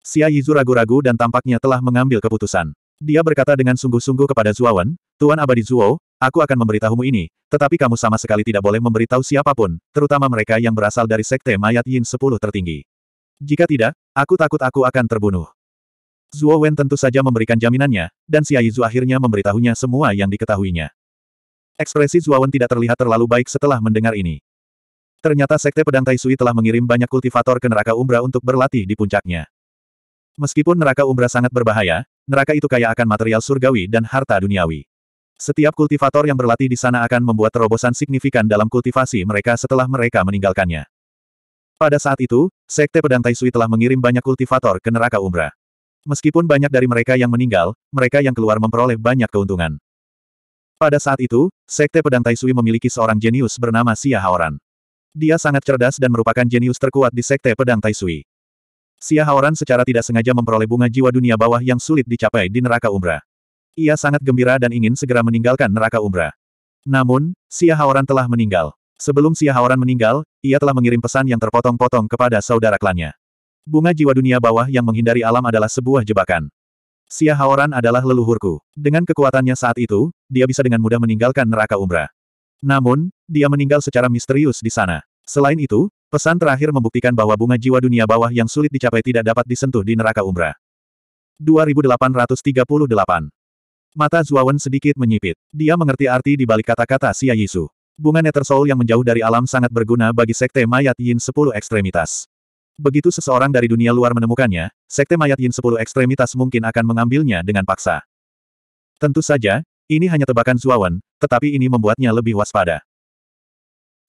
Xia Yizu ragu-ragu dan tampaknya telah mengambil keputusan. Dia berkata dengan sungguh-sungguh kepada Zuawan, Tuan Abadi Zuo, aku akan memberitahumu ini, tetapi kamu sama sekali tidak boleh memberitahu siapapun, terutama mereka yang berasal dari Sekte Mayat Yin sepuluh tertinggi. Jika tidak, aku takut aku akan terbunuh. Zuo Wen tentu saja memberikan jaminannya, dan Xia Aizu akhirnya memberitahunya semua yang diketahuinya. Ekspresi Zuo Wen tidak terlihat terlalu baik setelah mendengar ini. Ternyata Sekte Pedang Tai Sui telah mengirim banyak kultivator ke neraka Umbra untuk berlatih di puncaknya. Meskipun neraka Umbra sangat berbahaya, neraka itu kaya akan material surgawi dan harta duniawi. Setiap kultivator yang berlatih di sana akan membuat terobosan signifikan dalam kultivasi mereka setelah mereka meninggalkannya. Pada saat itu, Sekte Pedang Taisui telah mengirim banyak kultivator ke neraka Umbra. Meskipun banyak dari mereka yang meninggal, mereka yang keluar memperoleh banyak keuntungan. Pada saat itu, Sekte Pedang Taisui memiliki seorang jenius bernama Sia Haoran. Dia sangat cerdas dan merupakan jenius terkuat di Sekte Pedang Taisui. Xia Haoran secara tidak sengaja memperoleh bunga jiwa dunia bawah yang sulit dicapai di neraka umbra. Ia sangat gembira dan ingin segera meninggalkan neraka umbra. Namun, Xia Haoran telah meninggal. Sebelum Xia Haoran meninggal, ia telah mengirim pesan yang terpotong-potong kepada saudara klannya. Bunga jiwa dunia bawah yang menghindari alam adalah sebuah jebakan. Xia Haoran adalah leluhurku. Dengan kekuatannya saat itu, dia bisa dengan mudah meninggalkan neraka umbra. Namun, dia meninggal secara misterius di sana. Selain itu, Pesan terakhir membuktikan bahwa bunga jiwa dunia bawah yang sulit dicapai tidak dapat disentuh di neraka Umbra. 2838 Mata Zuawan sedikit menyipit. Dia mengerti arti di balik kata-kata Xia Yisu. Bunga Nether yang menjauh dari alam sangat berguna bagi Sekte Mayat Yin Sepuluh Ekstremitas. Begitu seseorang dari dunia luar menemukannya, Sekte Mayat Yin Sepuluh Ekstremitas mungkin akan mengambilnya dengan paksa. Tentu saja, ini hanya tebakan Zuawan, tetapi ini membuatnya lebih waspada.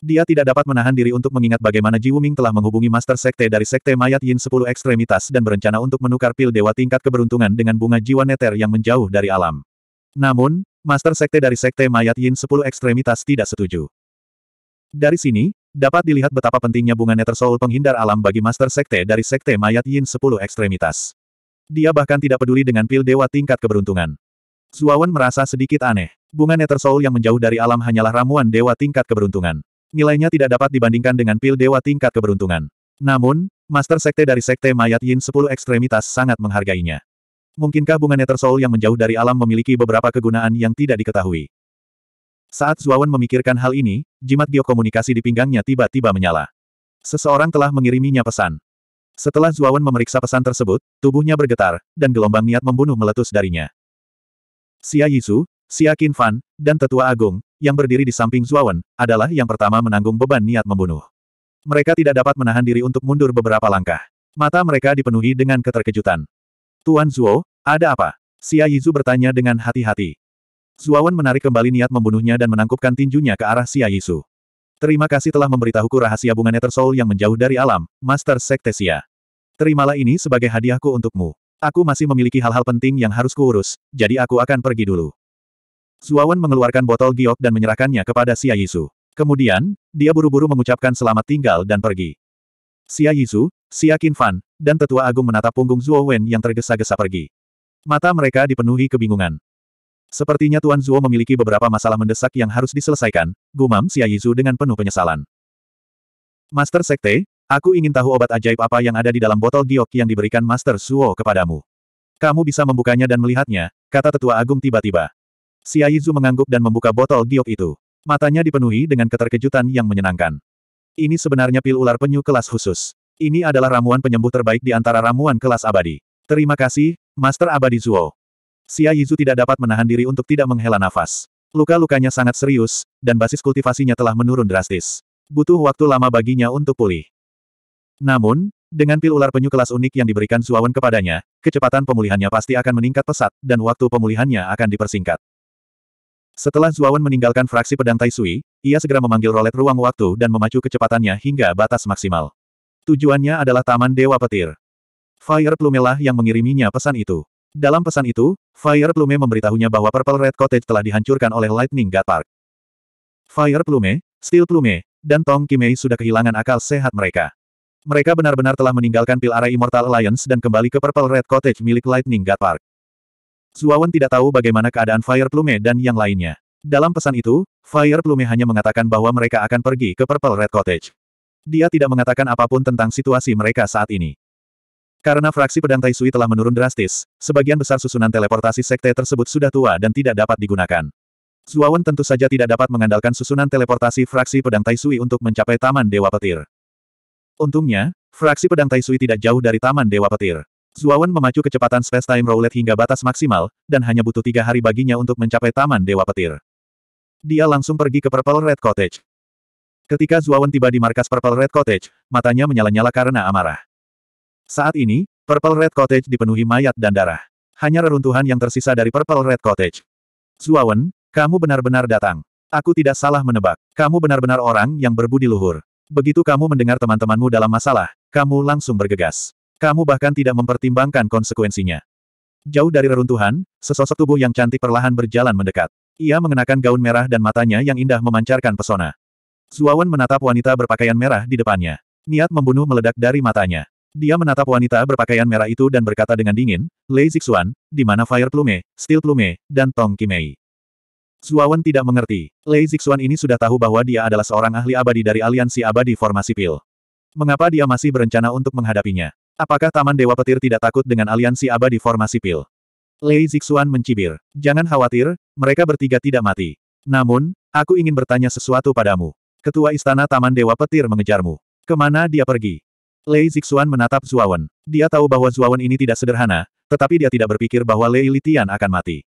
Dia tidak dapat menahan diri untuk mengingat bagaimana Ji Wuming telah menghubungi Master Sekte dari Sekte Mayat Yin 10 Ekstremitas dan berencana untuk menukar pil Dewa tingkat keberuntungan dengan bunga jiwa neter yang menjauh dari alam. Namun, Master Sekte dari Sekte Mayat Yin 10 Ekstremitas tidak setuju. Dari sini, dapat dilihat betapa pentingnya bunga neter soul penghindar alam bagi Master Sekte dari Sekte Mayat Yin 10 Ekstremitas. Dia bahkan tidak peduli dengan pil Dewa tingkat keberuntungan. Zuawan merasa sedikit aneh. Bunga neter soul yang menjauh dari alam hanyalah ramuan Dewa tingkat keberuntungan. Nilainya tidak dapat dibandingkan dengan pil dewa tingkat keberuntungan. Namun, Master Sekte dari Sekte Mayat Yin 10 Ekstremitas sangat menghargainya. Mungkinkah bunga Nether Soul yang menjauh dari alam memiliki beberapa kegunaan yang tidak diketahui? Saat Zuawan memikirkan hal ini, jimat biokomunikasi di pinggangnya tiba-tiba menyala. Seseorang telah mengiriminya pesan. Setelah Zuawan memeriksa pesan tersebut, tubuhnya bergetar, dan gelombang niat membunuh meletus darinya. Xia Yizu, Xia Qin Fan, dan Tetua Agung, yang berdiri di samping Zuawan, adalah yang pertama menanggung beban niat membunuh. Mereka tidak dapat menahan diri untuk mundur beberapa langkah. Mata mereka dipenuhi dengan keterkejutan. Tuan Zuo, ada apa? Xia Yizu bertanya dengan hati-hati. Zuawan menarik kembali niat membunuhnya dan menangkupkan tinjunya ke arah Xia Yizu. Terima kasih telah memberitahuku rahasia bunga Nether Soul yang menjauh dari alam, Master Sektesia. Terimalah ini sebagai hadiahku untukmu. Aku masih memiliki hal-hal penting yang harus kuurus, jadi aku akan pergi dulu. Suawan mengeluarkan botol giok dan menyerahkannya kepada Xia Yisu. Kemudian, dia buru-buru mengucapkan selamat tinggal dan pergi. Xia Yisu, Xia Fan, dan Tetua Agung menatap punggung Zuo Wen yang tergesa-gesa pergi. Mata mereka dipenuhi kebingungan. Sepertinya Tuan Zuo memiliki beberapa masalah mendesak yang harus diselesaikan, gumam Xia Yizu dengan penuh penyesalan. Master Sekte, aku ingin tahu obat ajaib apa yang ada di dalam botol giok yang diberikan Master Zuo kepadamu. Kamu bisa membukanya dan melihatnya, kata Tetua Agung tiba-tiba. Xia Yizu mengangguk dan membuka botol giok itu. Matanya dipenuhi dengan keterkejutan yang menyenangkan. Ini sebenarnya pil ular penyu kelas khusus. Ini adalah ramuan penyembuh terbaik di antara ramuan kelas abadi. Terima kasih, Master Abadi Zuo. Xia Yizu tidak dapat menahan diri untuk tidak menghela nafas. Luka-lukanya sangat serius, dan basis kultivasinya telah menurun drastis. Butuh waktu lama baginya untuk pulih. Namun, dengan pil ular penyu kelas unik yang diberikan Zuawan kepadanya, kecepatan pemulihannya pasti akan meningkat pesat, dan waktu pemulihannya akan dipersingkat. Setelah Zuawan meninggalkan fraksi pedang Tai Sui, ia segera memanggil rolet ruang waktu dan memacu kecepatannya hingga batas maksimal. Tujuannya adalah Taman Dewa Petir. Fire Plumelah yang mengiriminya pesan itu. Dalam pesan itu, Fire Plume memberitahunya bahwa Purple Red Cottage telah dihancurkan oleh Lightning God Park. Fire Plume, Steel Plume, dan Tong Kimei sudah kehilangan akal sehat mereka. Mereka benar-benar telah meninggalkan Pilara Immortal Alliance dan kembali ke Purple Red Cottage milik Lightning God Park. Suawan tidak tahu bagaimana keadaan Fire Plume dan yang lainnya. Dalam pesan itu, Fire Plume hanya mengatakan bahwa mereka akan pergi ke Purple Red Cottage. Dia tidak mengatakan apapun tentang situasi mereka saat ini. Karena fraksi pedang Tai Sui telah menurun drastis, sebagian besar susunan teleportasi sekte tersebut sudah tua dan tidak dapat digunakan. Zuawan tentu saja tidak dapat mengandalkan susunan teleportasi fraksi pedang Tai Sui untuk mencapai Taman Dewa Petir. Untungnya, fraksi pedang Tai Sui tidak jauh dari Taman Dewa Petir. Zuawan memacu kecepatan space-time roulette hingga batas maksimal, dan hanya butuh tiga hari baginya untuk mencapai Taman Dewa Petir. Dia langsung pergi ke Purple Red Cottage. Ketika Zuawan tiba di markas Purple Red Cottage, matanya menyala-nyala karena amarah. Saat ini, Purple Red Cottage dipenuhi mayat dan darah. Hanya reruntuhan yang tersisa dari Purple Red Cottage. Zuawan, kamu benar-benar datang. Aku tidak salah menebak. Kamu benar-benar orang yang berbudi luhur. Begitu kamu mendengar teman-temanmu dalam masalah, kamu langsung bergegas. Kamu bahkan tidak mempertimbangkan konsekuensinya. Jauh dari reruntuhan, sesosok tubuh yang cantik perlahan berjalan mendekat. Ia mengenakan gaun merah dan matanya yang indah memancarkan pesona. Zuawan menatap wanita berpakaian merah di depannya. Niat membunuh meledak dari matanya. Dia menatap wanita berpakaian merah itu dan berkata dengan dingin, Lei Zixuan, di mana Fire Plume, Steel Plume, dan Tong Kimei. Zuawan tidak mengerti. Lei Zixuan ini sudah tahu bahwa dia adalah seorang ahli abadi dari aliansi abadi formasi pil. Mengapa dia masih berencana untuk menghadapinya? Apakah Taman Dewa Petir tidak takut dengan aliansi abadi formasi pil? Lei Zixuan mencibir. Jangan khawatir, mereka bertiga tidak mati. Namun, aku ingin bertanya sesuatu padamu. Ketua Istana Taman Dewa Petir mengejarmu. Kemana dia pergi? Lei Zixuan menatap Zuawan. Dia tahu bahwa Zuawan ini tidak sederhana, tetapi dia tidak berpikir bahwa Lei Litian akan mati.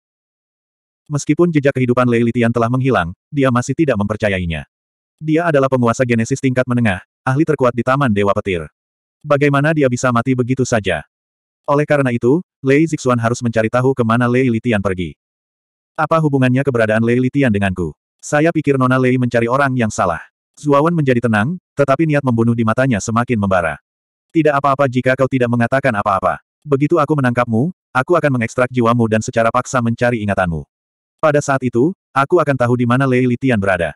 Meskipun jejak kehidupan Lei Litian telah menghilang, dia masih tidak mempercayainya. Dia adalah penguasa genesis tingkat menengah, ahli terkuat di Taman Dewa Petir. Bagaimana dia bisa mati begitu saja? Oleh karena itu, Lei Zixuan harus mencari tahu kemana Lei Litian pergi. Apa hubungannya keberadaan Lei Litian denganku? Saya pikir Nona Lei mencari orang yang salah. Zuawan menjadi tenang, tetapi niat membunuh di matanya semakin membara. Tidak apa-apa jika kau tidak mengatakan apa-apa. Begitu aku menangkapmu, aku akan mengekstrak jiwamu dan secara paksa mencari ingatanmu. Pada saat itu, aku akan tahu di mana Lei Litian berada.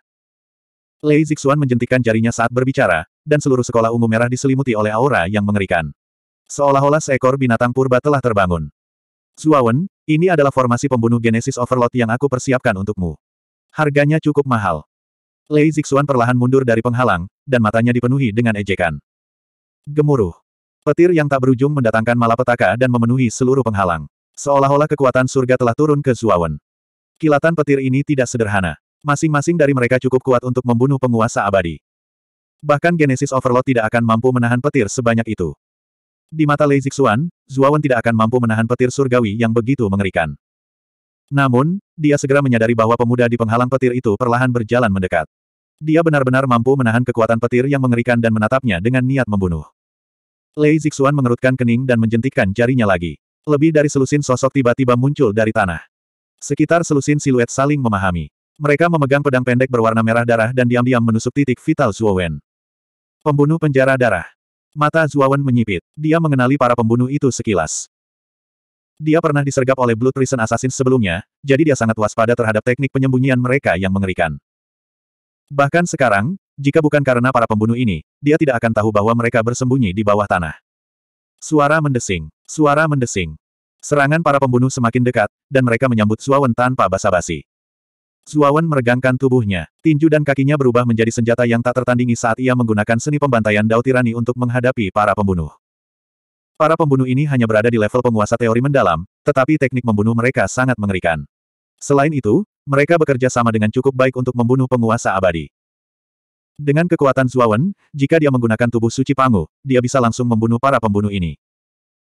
Lei Zixuan menjentikan jarinya saat berbicara, dan seluruh sekolah ungu merah diselimuti oleh aura yang mengerikan. Seolah-olah seekor binatang purba telah terbangun. Zuawan, ini adalah formasi pembunuh Genesis Overlord yang aku persiapkan untukmu. Harganya cukup mahal. Lei Zixuan perlahan mundur dari penghalang, dan matanya dipenuhi dengan ejekan. Gemuruh. Petir yang tak berujung mendatangkan malapetaka dan memenuhi seluruh penghalang. Seolah-olah kekuatan surga telah turun ke Zuawan. Kilatan petir ini tidak sederhana. Masing-masing dari mereka cukup kuat untuk membunuh penguasa abadi. Bahkan Genesis Overload tidak akan mampu menahan petir sebanyak itu. Di mata Lei Zixuan, Zuawan tidak akan mampu menahan petir surgawi yang begitu mengerikan. Namun, dia segera menyadari bahwa pemuda di penghalang petir itu perlahan berjalan mendekat. Dia benar-benar mampu menahan kekuatan petir yang mengerikan dan menatapnya dengan niat membunuh. Lei Zixuan mengerutkan kening dan menjentikkan jarinya lagi. Lebih dari selusin sosok tiba-tiba muncul dari tanah. Sekitar selusin siluet saling memahami. Mereka memegang pedang pendek berwarna merah darah dan diam-diam menusuk titik vital Zuowen. Pembunuh penjara darah. Mata Zuawan menyipit. Dia mengenali para pembunuh itu sekilas. Dia pernah disergap oleh Blood Prison Assassin sebelumnya, jadi dia sangat waspada terhadap teknik penyembunyian mereka yang mengerikan. Bahkan sekarang, jika bukan karena para pembunuh ini, dia tidak akan tahu bahwa mereka bersembunyi di bawah tanah. Suara mendesing. Suara mendesing. Serangan para pembunuh semakin dekat, dan mereka menyambut Zuawan tanpa basa-basi. Zuawan meregangkan tubuhnya. Tinju dan kakinya berubah menjadi senjata yang tak tertandingi saat ia menggunakan seni pembantaian Dao untuk menghadapi para pembunuh. Para pembunuh ini hanya berada di level penguasa teori mendalam, tetapi teknik membunuh mereka sangat mengerikan. Selain itu, mereka bekerja sama dengan cukup baik untuk membunuh penguasa abadi. Dengan kekuatan Zuawan, jika dia menggunakan tubuh suci Pangu, dia bisa langsung membunuh para pembunuh ini.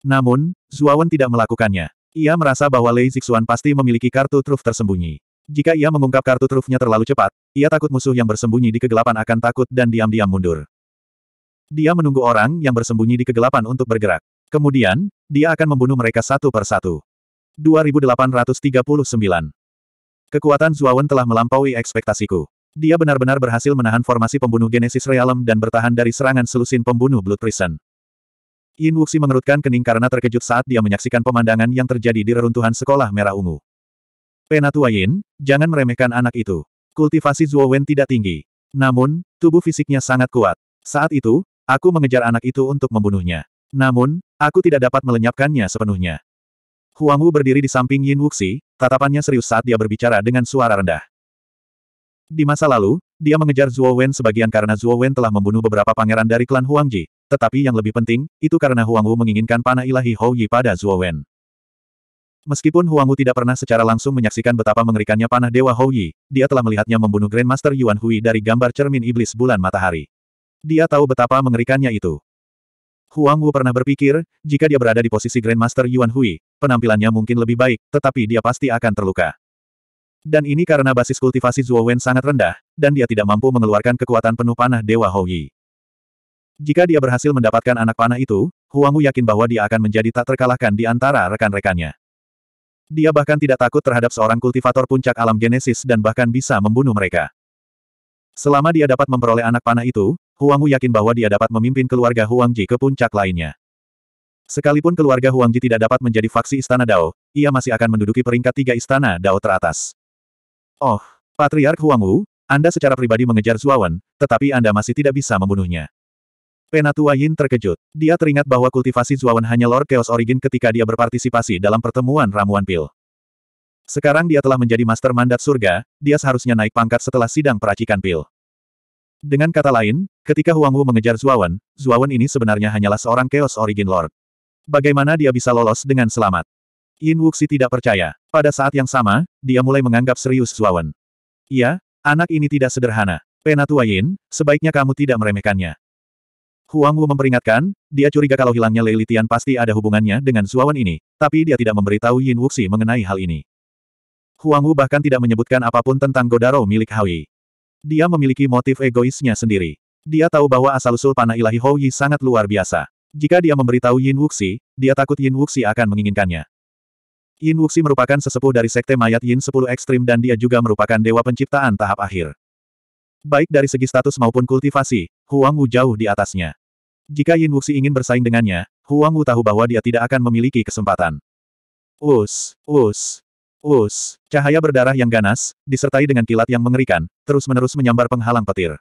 Namun, Zuawan tidak melakukannya. Ia merasa bahwa Lei Zixuan pasti memiliki kartu truf tersembunyi. Jika ia mengungkap kartu trufnya terlalu cepat, ia takut musuh yang bersembunyi di kegelapan akan takut dan diam-diam mundur. Dia menunggu orang yang bersembunyi di kegelapan untuk bergerak. Kemudian, dia akan membunuh mereka satu per satu. 2839. Kekuatan Zuawan telah melampaui ekspektasiku. Dia benar-benar berhasil menahan formasi pembunuh Genesis Realm dan bertahan dari serangan selusin pembunuh Blood Prison. Yin Wuxi mengerutkan kening karena terkejut saat dia menyaksikan pemandangan yang terjadi di reruntuhan sekolah merah ungu. Penatua Yin, jangan meremehkan anak itu. Kultivasi Zhuo Wen tidak tinggi. Namun, tubuh fisiknya sangat kuat. Saat itu, aku mengejar anak itu untuk membunuhnya. Namun, aku tidak dapat melenyapkannya sepenuhnya. Huang Wu berdiri di samping Yin Wuxi, tatapannya serius saat dia berbicara dengan suara rendah. Di masa lalu, dia mengejar Zhuo Wen sebagian karena Zhuo Wen telah membunuh beberapa pangeran dari klan Ji, tetapi yang lebih penting, itu karena Huang Wu menginginkan panah ilahi Hou Yi pada Zhuo Wen. Meskipun Huangwu tidak pernah secara langsung menyaksikan betapa mengerikannya panah Dewa Houyi, dia telah melihatnya membunuh Grandmaster Yuan Hui dari gambar cermin iblis bulan matahari. Dia tahu betapa mengerikannya itu. Huang Wu pernah berpikir, jika dia berada di posisi Grandmaster Yuan Hui, penampilannya mungkin lebih baik, tetapi dia pasti akan terluka. Dan ini karena basis kultivasi Zuo Wen sangat rendah, dan dia tidak mampu mengeluarkan kekuatan penuh panah Dewa Houyi. Jika dia berhasil mendapatkan anak panah itu, Huang Wu yakin bahwa dia akan menjadi tak terkalahkan di antara rekan-rekannya. Dia bahkan tidak takut terhadap seorang kultivator puncak alam genesis dan bahkan bisa membunuh mereka. Selama dia dapat memperoleh anak panah itu, Huang Wu yakin bahwa dia dapat memimpin keluarga Huang Ji ke puncak lainnya. Sekalipun keluarga Huang Ji tidak dapat menjadi faksi Istana Dao, ia masih akan menduduki peringkat tiga Istana Dao teratas. Oh, Patriark Huang Wu, Anda secara pribadi mengejar Zuawan, tetapi Anda masih tidak bisa membunuhnya. Penatua Yin terkejut. Dia teringat bahwa kultivasi Zuawan hanya Lord Chaos Origin ketika dia berpartisipasi dalam pertemuan ramuan pil. Sekarang dia telah menjadi master mandat surga, dia seharusnya naik pangkat setelah sidang peracikan pil. Dengan kata lain, ketika Huang Wu mengejar Zuawan, Zuawan ini sebenarnya hanyalah seorang Chaos Origin Lord. Bagaimana dia bisa lolos dengan selamat? Yin Wuxi tidak percaya. Pada saat yang sama, dia mulai menganggap serius Zuawan. Iya, anak ini tidak sederhana. Penatua Yin, sebaiknya kamu tidak meremehkannya. Huang Wu memperingatkan, dia curiga kalau hilangnya Lei Litian pasti ada hubungannya dengan Zuawan ini, tapi dia tidak memberitahu Yin Wuxi mengenai hal ini. Huang Wu bahkan tidak menyebutkan apapun tentang Godaro milik Hawi. Dia memiliki motif egoisnya sendiri. Dia tahu bahwa asal-usul panah ilahi Hou Yi sangat luar biasa. Jika dia memberitahu Yin Wuxi, dia takut Yin Wuxi akan menginginkannya. Yin Wuxi merupakan sesepuh dari sekte mayat Yin 10 Ekstrim dan dia juga merupakan dewa penciptaan tahap akhir. Baik dari segi status maupun kultivasi, Huang Wu jauh di atasnya. Jika Yin Wuxi ingin bersaing dengannya, Huang Wu tahu bahwa dia tidak akan memiliki kesempatan. Us, us, us. Cahaya berdarah yang ganas, disertai dengan kilat yang mengerikan, terus-menerus menyambar penghalang petir.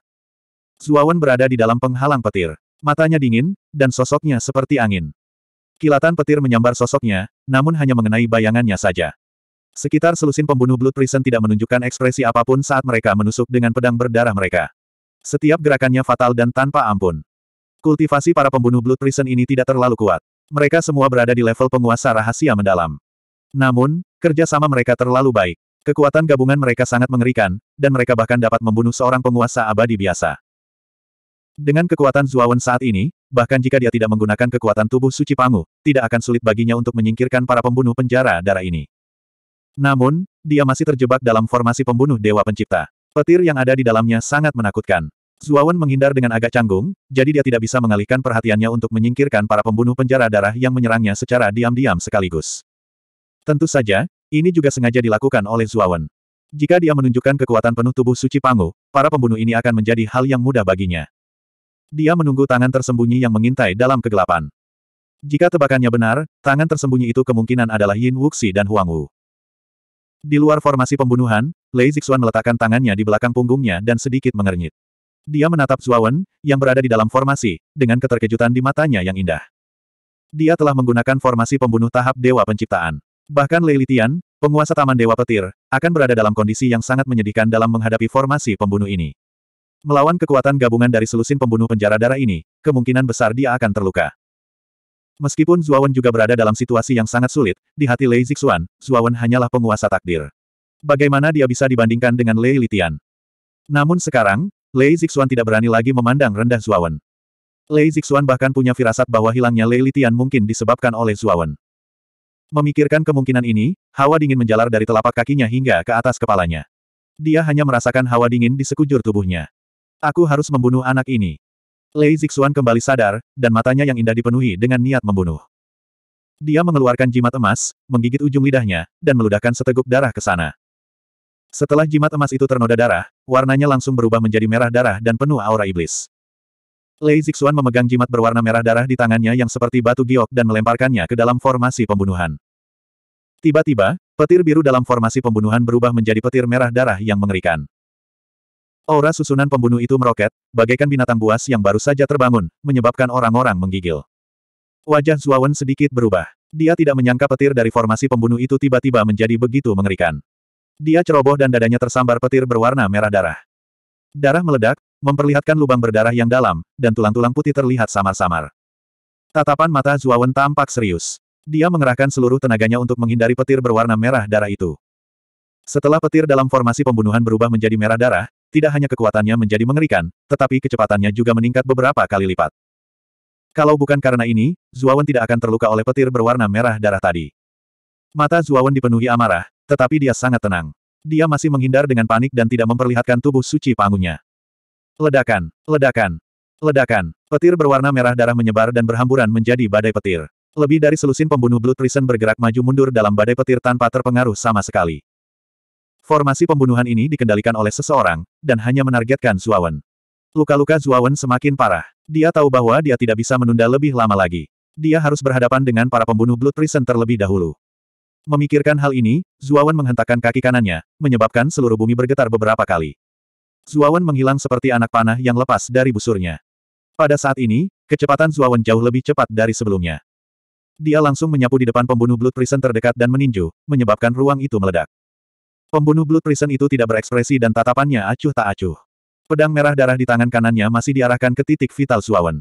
Zuawan berada di dalam penghalang petir. Matanya dingin, dan sosoknya seperti angin. Kilatan petir menyambar sosoknya, namun hanya mengenai bayangannya saja. Sekitar selusin pembunuh Blood Prison tidak menunjukkan ekspresi apapun saat mereka menusuk dengan pedang berdarah mereka. Setiap gerakannya fatal dan tanpa ampun. Kultivasi para pembunuh Blood Prison ini tidak terlalu kuat. Mereka semua berada di level penguasa rahasia mendalam. Namun, kerjasama mereka terlalu baik. Kekuatan gabungan mereka sangat mengerikan, dan mereka bahkan dapat membunuh seorang penguasa abadi biasa. Dengan kekuatan Zuawan saat ini, bahkan jika dia tidak menggunakan kekuatan tubuh suci Pangu, tidak akan sulit baginya untuk menyingkirkan para pembunuh penjara darah ini. Namun, dia masih terjebak dalam formasi pembunuh Dewa Pencipta. Petir yang ada di dalamnya sangat menakutkan. Zuawan menghindar dengan agak canggung, jadi dia tidak bisa mengalihkan perhatiannya untuk menyingkirkan para pembunuh penjara darah yang menyerangnya secara diam-diam sekaligus. Tentu saja, ini juga sengaja dilakukan oleh Zuawan. Jika dia menunjukkan kekuatan penuh tubuh suci Pangu, para pembunuh ini akan menjadi hal yang mudah baginya. Dia menunggu tangan tersembunyi yang mengintai dalam kegelapan. Jika tebakannya benar, tangan tersembunyi itu kemungkinan adalah Yin Wuxi dan Huang Wu. Di luar formasi pembunuhan, Lei Zixuan meletakkan tangannya di belakang punggungnya dan sedikit mengernyit. Dia menatap Zuawan, yang berada di dalam formasi, dengan keterkejutan di matanya yang indah. Dia telah menggunakan formasi pembunuh tahap Dewa Penciptaan. Bahkan Leilitian, penguasa Taman Dewa Petir, akan berada dalam kondisi yang sangat menyedihkan dalam menghadapi formasi pembunuh ini. Melawan kekuatan gabungan dari selusin pembunuh penjara darah ini, kemungkinan besar dia akan terluka. Meskipun Zuawan juga berada dalam situasi yang sangat sulit, di hati Lei Zixuan, Zuawan hanyalah penguasa takdir. Bagaimana dia bisa dibandingkan dengan Lei Litian? Namun sekarang, Lei Zixuan tidak berani lagi memandang rendah Zuawan. Lei Zixuan bahkan punya firasat bahwa hilangnya Lei Litian mungkin disebabkan oleh Zuawan. Memikirkan kemungkinan ini, hawa dingin menjalar dari telapak kakinya hingga ke atas kepalanya. Dia hanya merasakan hawa dingin di sekujur tubuhnya. Aku harus membunuh anak ini. Lei Zixuan kembali sadar, dan matanya yang indah dipenuhi dengan niat membunuh. Dia mengeluarkan jimat emas, menggigit ujung lidahnya, dan meludahkan seteguk darah ke sana. Setelah jimat emas itu ternoda darah, warnanya langsung berubah menjadi merah darah dan penuh aura iblis. Lei Zixuan memegang jimat berwarna merah darah di tangannya yang seperti batu giok dan melemparkannya ke dalam formasi pembunuhan. Tiba-tiba, petir biru dalam formasi pembunuhan berubah menjadi petir merah darah yang mengerikan. Aura susunan pembunuh itu meroket, bagaikan binatang buas yang baru saja terbangun, menyebabkan orang-orang menggigil. Wajah Zuawan sedikit berubah. Dia tidak menyangka petir dari formasi pembunuh itu tiba-tiba menjadi begitu mengerikan. Dia ceroboh dan dadanya tersambar petir berwarna merah darah. Darah meledak, memperlihatkan lubang berdarah yang dalam, dan tulang-tulang putih terlihat samar-samar. Tatapan mata Zuawan tampak serius. Dia mengerahkan seluruh tenaganya untuk menghindari petir berwarna merah darah itu. Setelah petir dalam formasi pembunuhan berubah menjadi merah darah, tidak hanya kekuatannya menjadi mengerikan, tetapi kecepatannya juga meningkat beberapa kali lipat. Kalau bukan karena ini, Zuawan tidak akan terluka oleh petir berwarna merah darah tadi. Mata Zuawan dipenuhi amarah, tetapi dia sangat tenang. Dia masih menghindar dengan panik dan tidak memperlihatkan tubuh suci pangunya. Ledakan, ledakan, ledakan. Petir berwarna merah darah menyebar dan berhamburan menjadi badai petir. Lebih dari selusin pembunuh Blood Prison bergerak maju mundur dalam badai petir tanpa terpengaruh sama sekali. Formasi pembunuhan ini dikendalikan oleh seseorang, dan hanya menargetkan Zuawan. Luka-luka Zuawan semakin parah. Dia tahu bahwa dia tidak bisa menunda lebih lama lagi. Dia harus berhadapan dengan para pembunuh Blood Prison terlebih dahulu. Memikirkan hal ini, Zuawan menghentakkan kaki kanannya, menyebabkan seluruh bumi bergetar beberapa kali. Zuawan menghilang seperti anak panah yang lepas dari busurnya. Pada saat ini, kecepatan Zuawan jauh lebih cepat dari sebelumnya. Dia langsung menyapu di depan pembunuh Blood Prison terdekat dan meninju, menyebabkan ruang itu meledak. Pembunuh Blood Prison itu tidak berekspresi dan tatapannya acuh tak acuh. Pedang merah darah di tangan kanannya masih diarahkan ke titik vital Zuawan.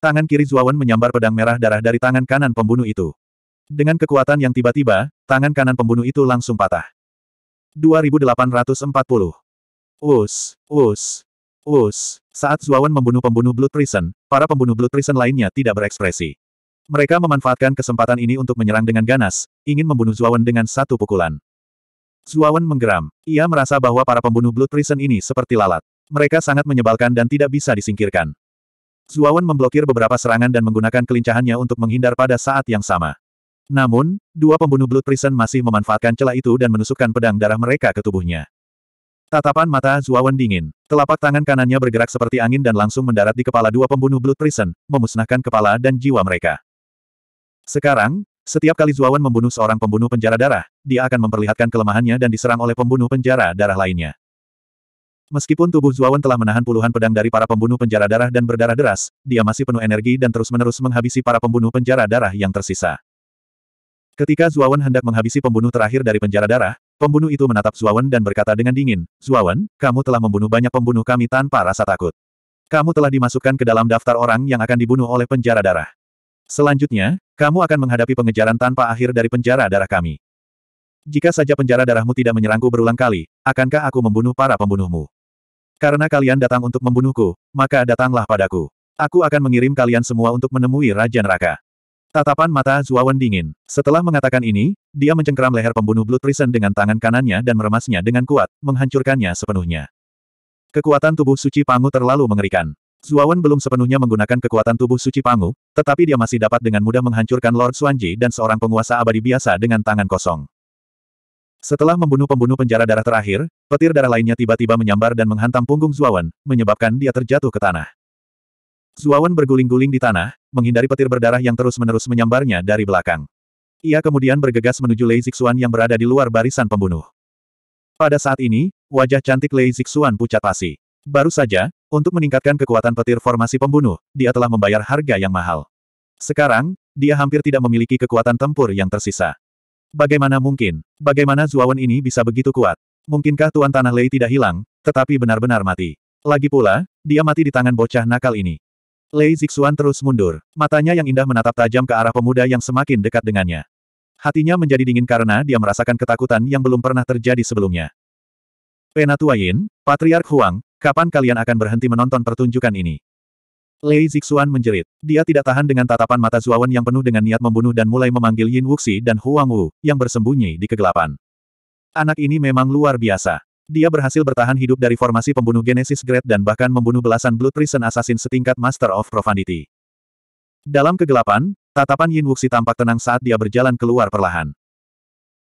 Tangan kiri Zuawan menyambar pedang merah darah dari tangan kanan pembunuh itu. Dengan kekuatan yang tiba-tiba, tangan kanan pembunuh itu langsung patah. 2840. Us, us, us. Saat Zuawan membunuh pembunuh Blood Prison, para pembunuh Blood Prison lainnya tidak berekspresi. Mereka memanfaatkan kesempatan ini untuk menyerang dengan ganas, ingin membunuh Zuawan dengan satu pukulan. Zuawan menggeram. Ia merasa bahwa para pembunuh Blood Prison ini seperti lalat. Mereka sangat menyebalkan dan tidak bisa disingkirkan. Zuawan memblokir beberapa serangan dan menggunakan kelincahannya untuk menghindar pada saat yang sama. Namun, dua pembunuh Blood Prison masih memanfaatkan celah itu dan menusukkan pedang darah mereka ke tubuhnya. Tatapan mata Zuawan dingin. Telapak tangan kanannya bergerak seperti angin dan langsung mendarat di kepala dua pembunuh Blood Prison, memusnahkan kepala dan jiwa mereka. Sekarang, setiap kali Zuawan membunuh seorang pembunuh penjara darah, dia akan memperlihatkan kelemahannya dan diserang oleh pembunuh penjara darah lainnya. Meskipun tubuh Zuawan telah menahan puluhan pedang dari para pembunuh penjara darah dan berdarah deras, dia masih penuh energi dan terus-menerus menghabisi para pembunuh penjara darah yang tersisa. Ketika Zuawan hendak menghabisi pembunuh terakhir dari penjara darah, pembunuh itu menatap Zuawan dan berkata dengan dingin, Zuawan, kamu telah membunuh banyak pembunuh kami tanpa rasa takut. Kamu telah dimasukkan ke dalam daftar orang yang akan dibunuh oleh penjara darah. Selanjutnya, kamu akan menghadapi pengejaran tanpa akhir dari penjara darah kami. Jika saja penjara darahmu tidak menyerangku berulang kali, akankah aku membunuh para pembunuhmu? Karena kalian datang untuk membunuhku, maka datanglah padaku. Aku akan mengirim kalian semua untuk menemui Raja Neraka. Tatapan mata Zuawan dingin. Setelah mengatakan ini, dia mencengkeram leher pembunuh Blood Prison dengan tangan kanannya dan meremasnya dengan kuat, menghancurkannya sepenuhnya. Kekuatan tubuh suci Pangu terlalu mengerikan. Zuawan belum sepenuhnya menggunakan kekuatan tubuh suci Pangu, tetapi dia masih dapat dengan mudah menghancurkan Lord Suanji dan seorang penguasa abadi biasa dengan tangan kosong. Setelah membunuh pembunuh penjara darah terakhir, petir darah lainnya tiba-tiba menyambar dan menghantam punggung Zuawan, menyebabkan dia terjatuh ke tanah. Zuawan berguling-guling di tanah, menghindari petir berdarah yang terus-menerus menyambarnya dari belakang. Ia kemudian bergegas menuju Lei Zixuan yang berada di luar barisan pembunuh. Pada saat ini, wajah cantik Lei Zixuan pucat pasi. Baru saja, untuk meningkatkan kekuatan petir formasi pembunuh, dia telah membayar harga yang mahal. Sekarang, dia hampir tidak memiliki kekuatan tempur yang tersisa. Bagaimana mungkin? Bagaimana Zuawan ini bisa begitu kuat? Mungkinkah Tuan Tanah Lei tidak hilang, tetapi benar-benar mati? Lagi pula, dia mati di tangan bocah nakal ini. Lei Zixuan terus mundur. Matanya yang indah menatap tajam ke arah pemuda yang semakin dekat dengannya. Hatinya menjadi dingin karena dia merasakan ketakutan yang belum pernah terjadi sebelumnya. Penatua Yin, Patriark Huang, kapan kalian akan berhenti menonton pertunjukan ini? Lei Zixuan menjerit. Dia tidak tahan dengan tatapan mata Zuawan yang penuh dengan niat membunuh dan mulai memanggil Yin Wuxi dan Huang Wu, yang bersembunyi di kegelapan. Anak ini memang luar biasa. Dia berhasil bertahan hidup dari formasi pembunuh Genesis Great dan bahkan membunuh belasan Blood Prison Assassin setingkat Master of Profanity. Dalam kegelapan, tatapan Yin Wuxi tampak tenang saat dia berjalan keluar perlahan.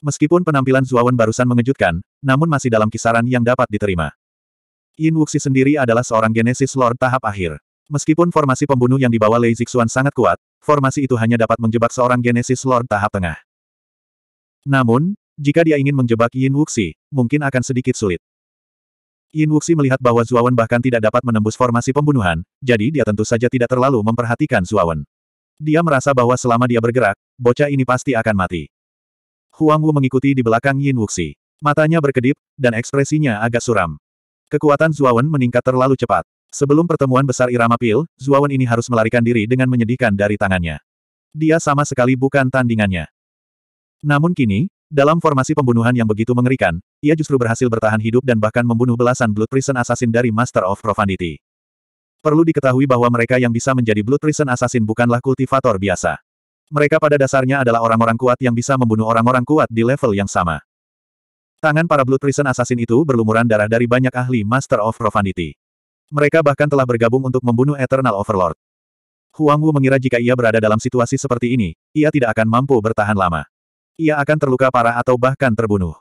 Meskipun penampilan Zuawan barusan mengejutkan, namun masih dalam kisaran yang dapat diterima. Yin Wuxi sendiri adalah seorang Genesis Lord tahap akhir. Meskipun formasi pembunuh yang dibawa Lei Zixuan sangat kuat, formasi itu hanya dapat menjebak seorang Genesis Lord tahap tengah. Namun, jika dia ingin menjebak Yin Wuxi, mungkin akan sedikit sulit. Yin Wuxi melihat bahwa Zuawan bahkan tidak dapat menembus formasi pembunuhan, jadi dia tentu saja tidak terlalu memperhatikan Zuawan. Dia merasa bahwa selama dia bergerak, bocah ini pasti akan mati. Huang Wu mengikuti di belakang Yin Wuxi. Matanya berkedip, dan ekspresinya agak suram. Kekuatan Zuawan meningkat terlalu cepat. Sebelum pertemuan besar irama pil, Zuawan ini harus melarikan diri dengan menyedihkan dari tangannya. Dia sama sekali bukan tandingannya. Namun kini, dalam formasi pembunuhan yang begitu mengerikan, ia justru berhasil bertahan hidup dan bahkan membunuh belasan Blood Prison Assassin dari Master of Profundity. Perlu diketahui bahwa mereka yang bisa menjadi Blood Prison Assassin bukanlah kultivator biasa. Mereka pada dasarnya adalah orang-orang kuat yang bisa membunuh orang-orang kuat di level yang sama. Tangan para Blood Prison Assassin itu berlumuran darah dari banyak ahli Master of Profundity. Mereka bahkan telah bergabung untuk membunuh Eternal Overlord. Huang Wu mengira jika ia berada dalam situasi seperti ini, ia tidak akan mampu bertahan lama ia akan terluka parah atau bahkan terbunuh.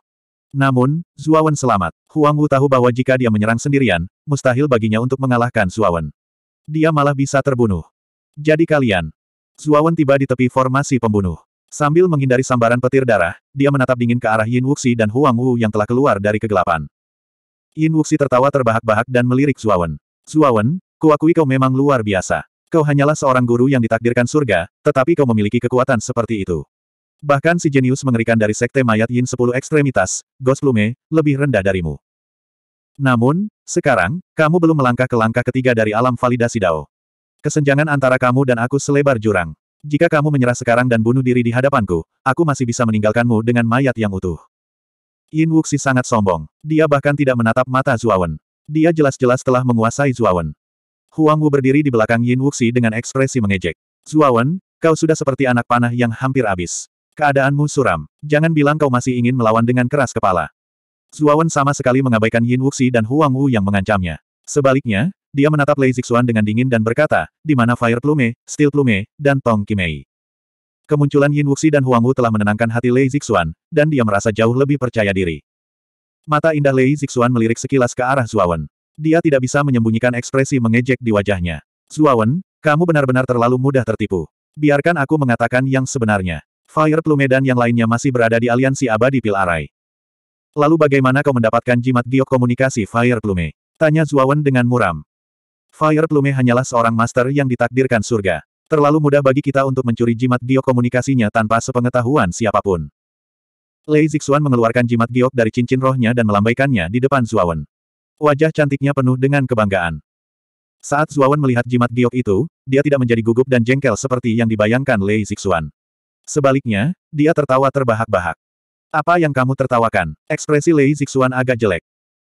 Namun, Zuawan selamat. Huang Wu tahu bahwa jika dia menyerang sendirian, mustahil baginya untuk mengalahkan Zuawan. Dia malah bisa terbunuh. Jadi kalian. Zuawan tiba di tepi formasi pembunuh. Sambil menghindari sambaran petir darah, dia menatap dingin ke arah Yin Wuxi dan Huang Wu yang telah keluar dari kegelapan. Yin Wuxi tertawa terbahak-bahak dan melirik Zuawan. Zuawan, kuakui kau memang luar biasa. Kau hanyalah seorang guru yang ditakdirkan surga, tetapi kau memiliki kekuatan seperti itu. Bahkan si jenius mengerikan dari sekte mayat Yin sepuluh ekstremitas, Ghost lebih rendah darimu. Namun, sekarang, kamu belum melangkah ke langkah ketiga dari alam validasi Dao. Kesenjangan antara kamu dan aku selebar jurang. Jika kamu menyerah sekarang dan bunuh diri di hadapanku, aku masih bisa meninggalkanmu dengan mayat yang utuh. Yin Wuxi sangat sombong. Dia bahkan tidak menatap mata Zuawan. Dia jelas-jelas telah menguasai Zuawan. Huang Wu berdiri di belakang Yin Wuxi dengan ekspresi mengejek. Zuawan, kau sudah seperti anak panah yang hampir habis. Keadaanmu suram. Jangan bilang kau masih ingin melawan dengan keras kepala. Zuawan sama sekali mengabaikan Yin Wuxi dan Huang Wu yang mengancamnya. Sebaliknya, dia menatap Lei Zixuan dengan dingin dan berkata, di mana Fire Plume, Steel Plume, dan Tong Kimei. Kemunculan Yin Wuxi dan Huang Wu telah menenangkan hati Lei Zixuan, dan dia merasa jauh lebih percaya diri. Mata indah Lei Zixuan melirik sekilas ke arah Zuawan. Dia tidak bisa menyembunyikan ekspresi mengejek di wajahnya. Zuawan, kamu benar-benar terlalu mudah tertipu. Biarkan aku mengatakan yang sebenarnya. Fire Plume dan yang lainnya masih berada di aliansi abadi Pil Arai. Lalu bagaimana kau mendapatkan jimat giok komunikasi Fire Plume? Tanya Zuawan dengan muram. Fire Plume hanyalah seorang master yang ditakdirkan surga. Terlalu mudah bagi kita untuk mencuri jimat giok komunikasinya tanpa sepengetahuan siapapun. Lei Zixuan mengeluarkan jimat giok dari cincin rohnya dan melambaikannya di depan Zuawan. Wajah cantiknya penuh dengan kebanggaan. Saat Zuawan melihat jimat giok itu, dia tidak menjadi gugup dan jengkel seperti yang dibayangkan Lei Zixuan. Sebaliknya, dia tertawa terbahak-bahak. Apa yang kamu tertawakan? Ekspresi Lei Zixuan agak jelek.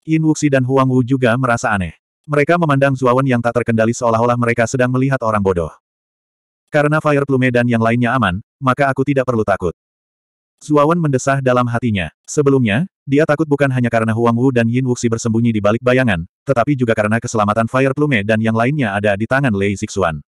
Yin Wuxi dan Huang Wu juga merasa aneh. Mereka memandang Zuawan yang tak terkendali seolah-olah mereka sedang melihat orang bodoh. Karena Fire Plume dan yang lainnya aman, maka aku tidak perlu takut. Zuawan mendesah dalam hatinya. Sebelumnya, dia takut bukan hanya karena Huang Wu dan Yin Wuxi bersembunyi di balik bayangan, tetapi juga karena keselamatan Fire Plume dan yang lainnya ada di tangan Lei Zixuan.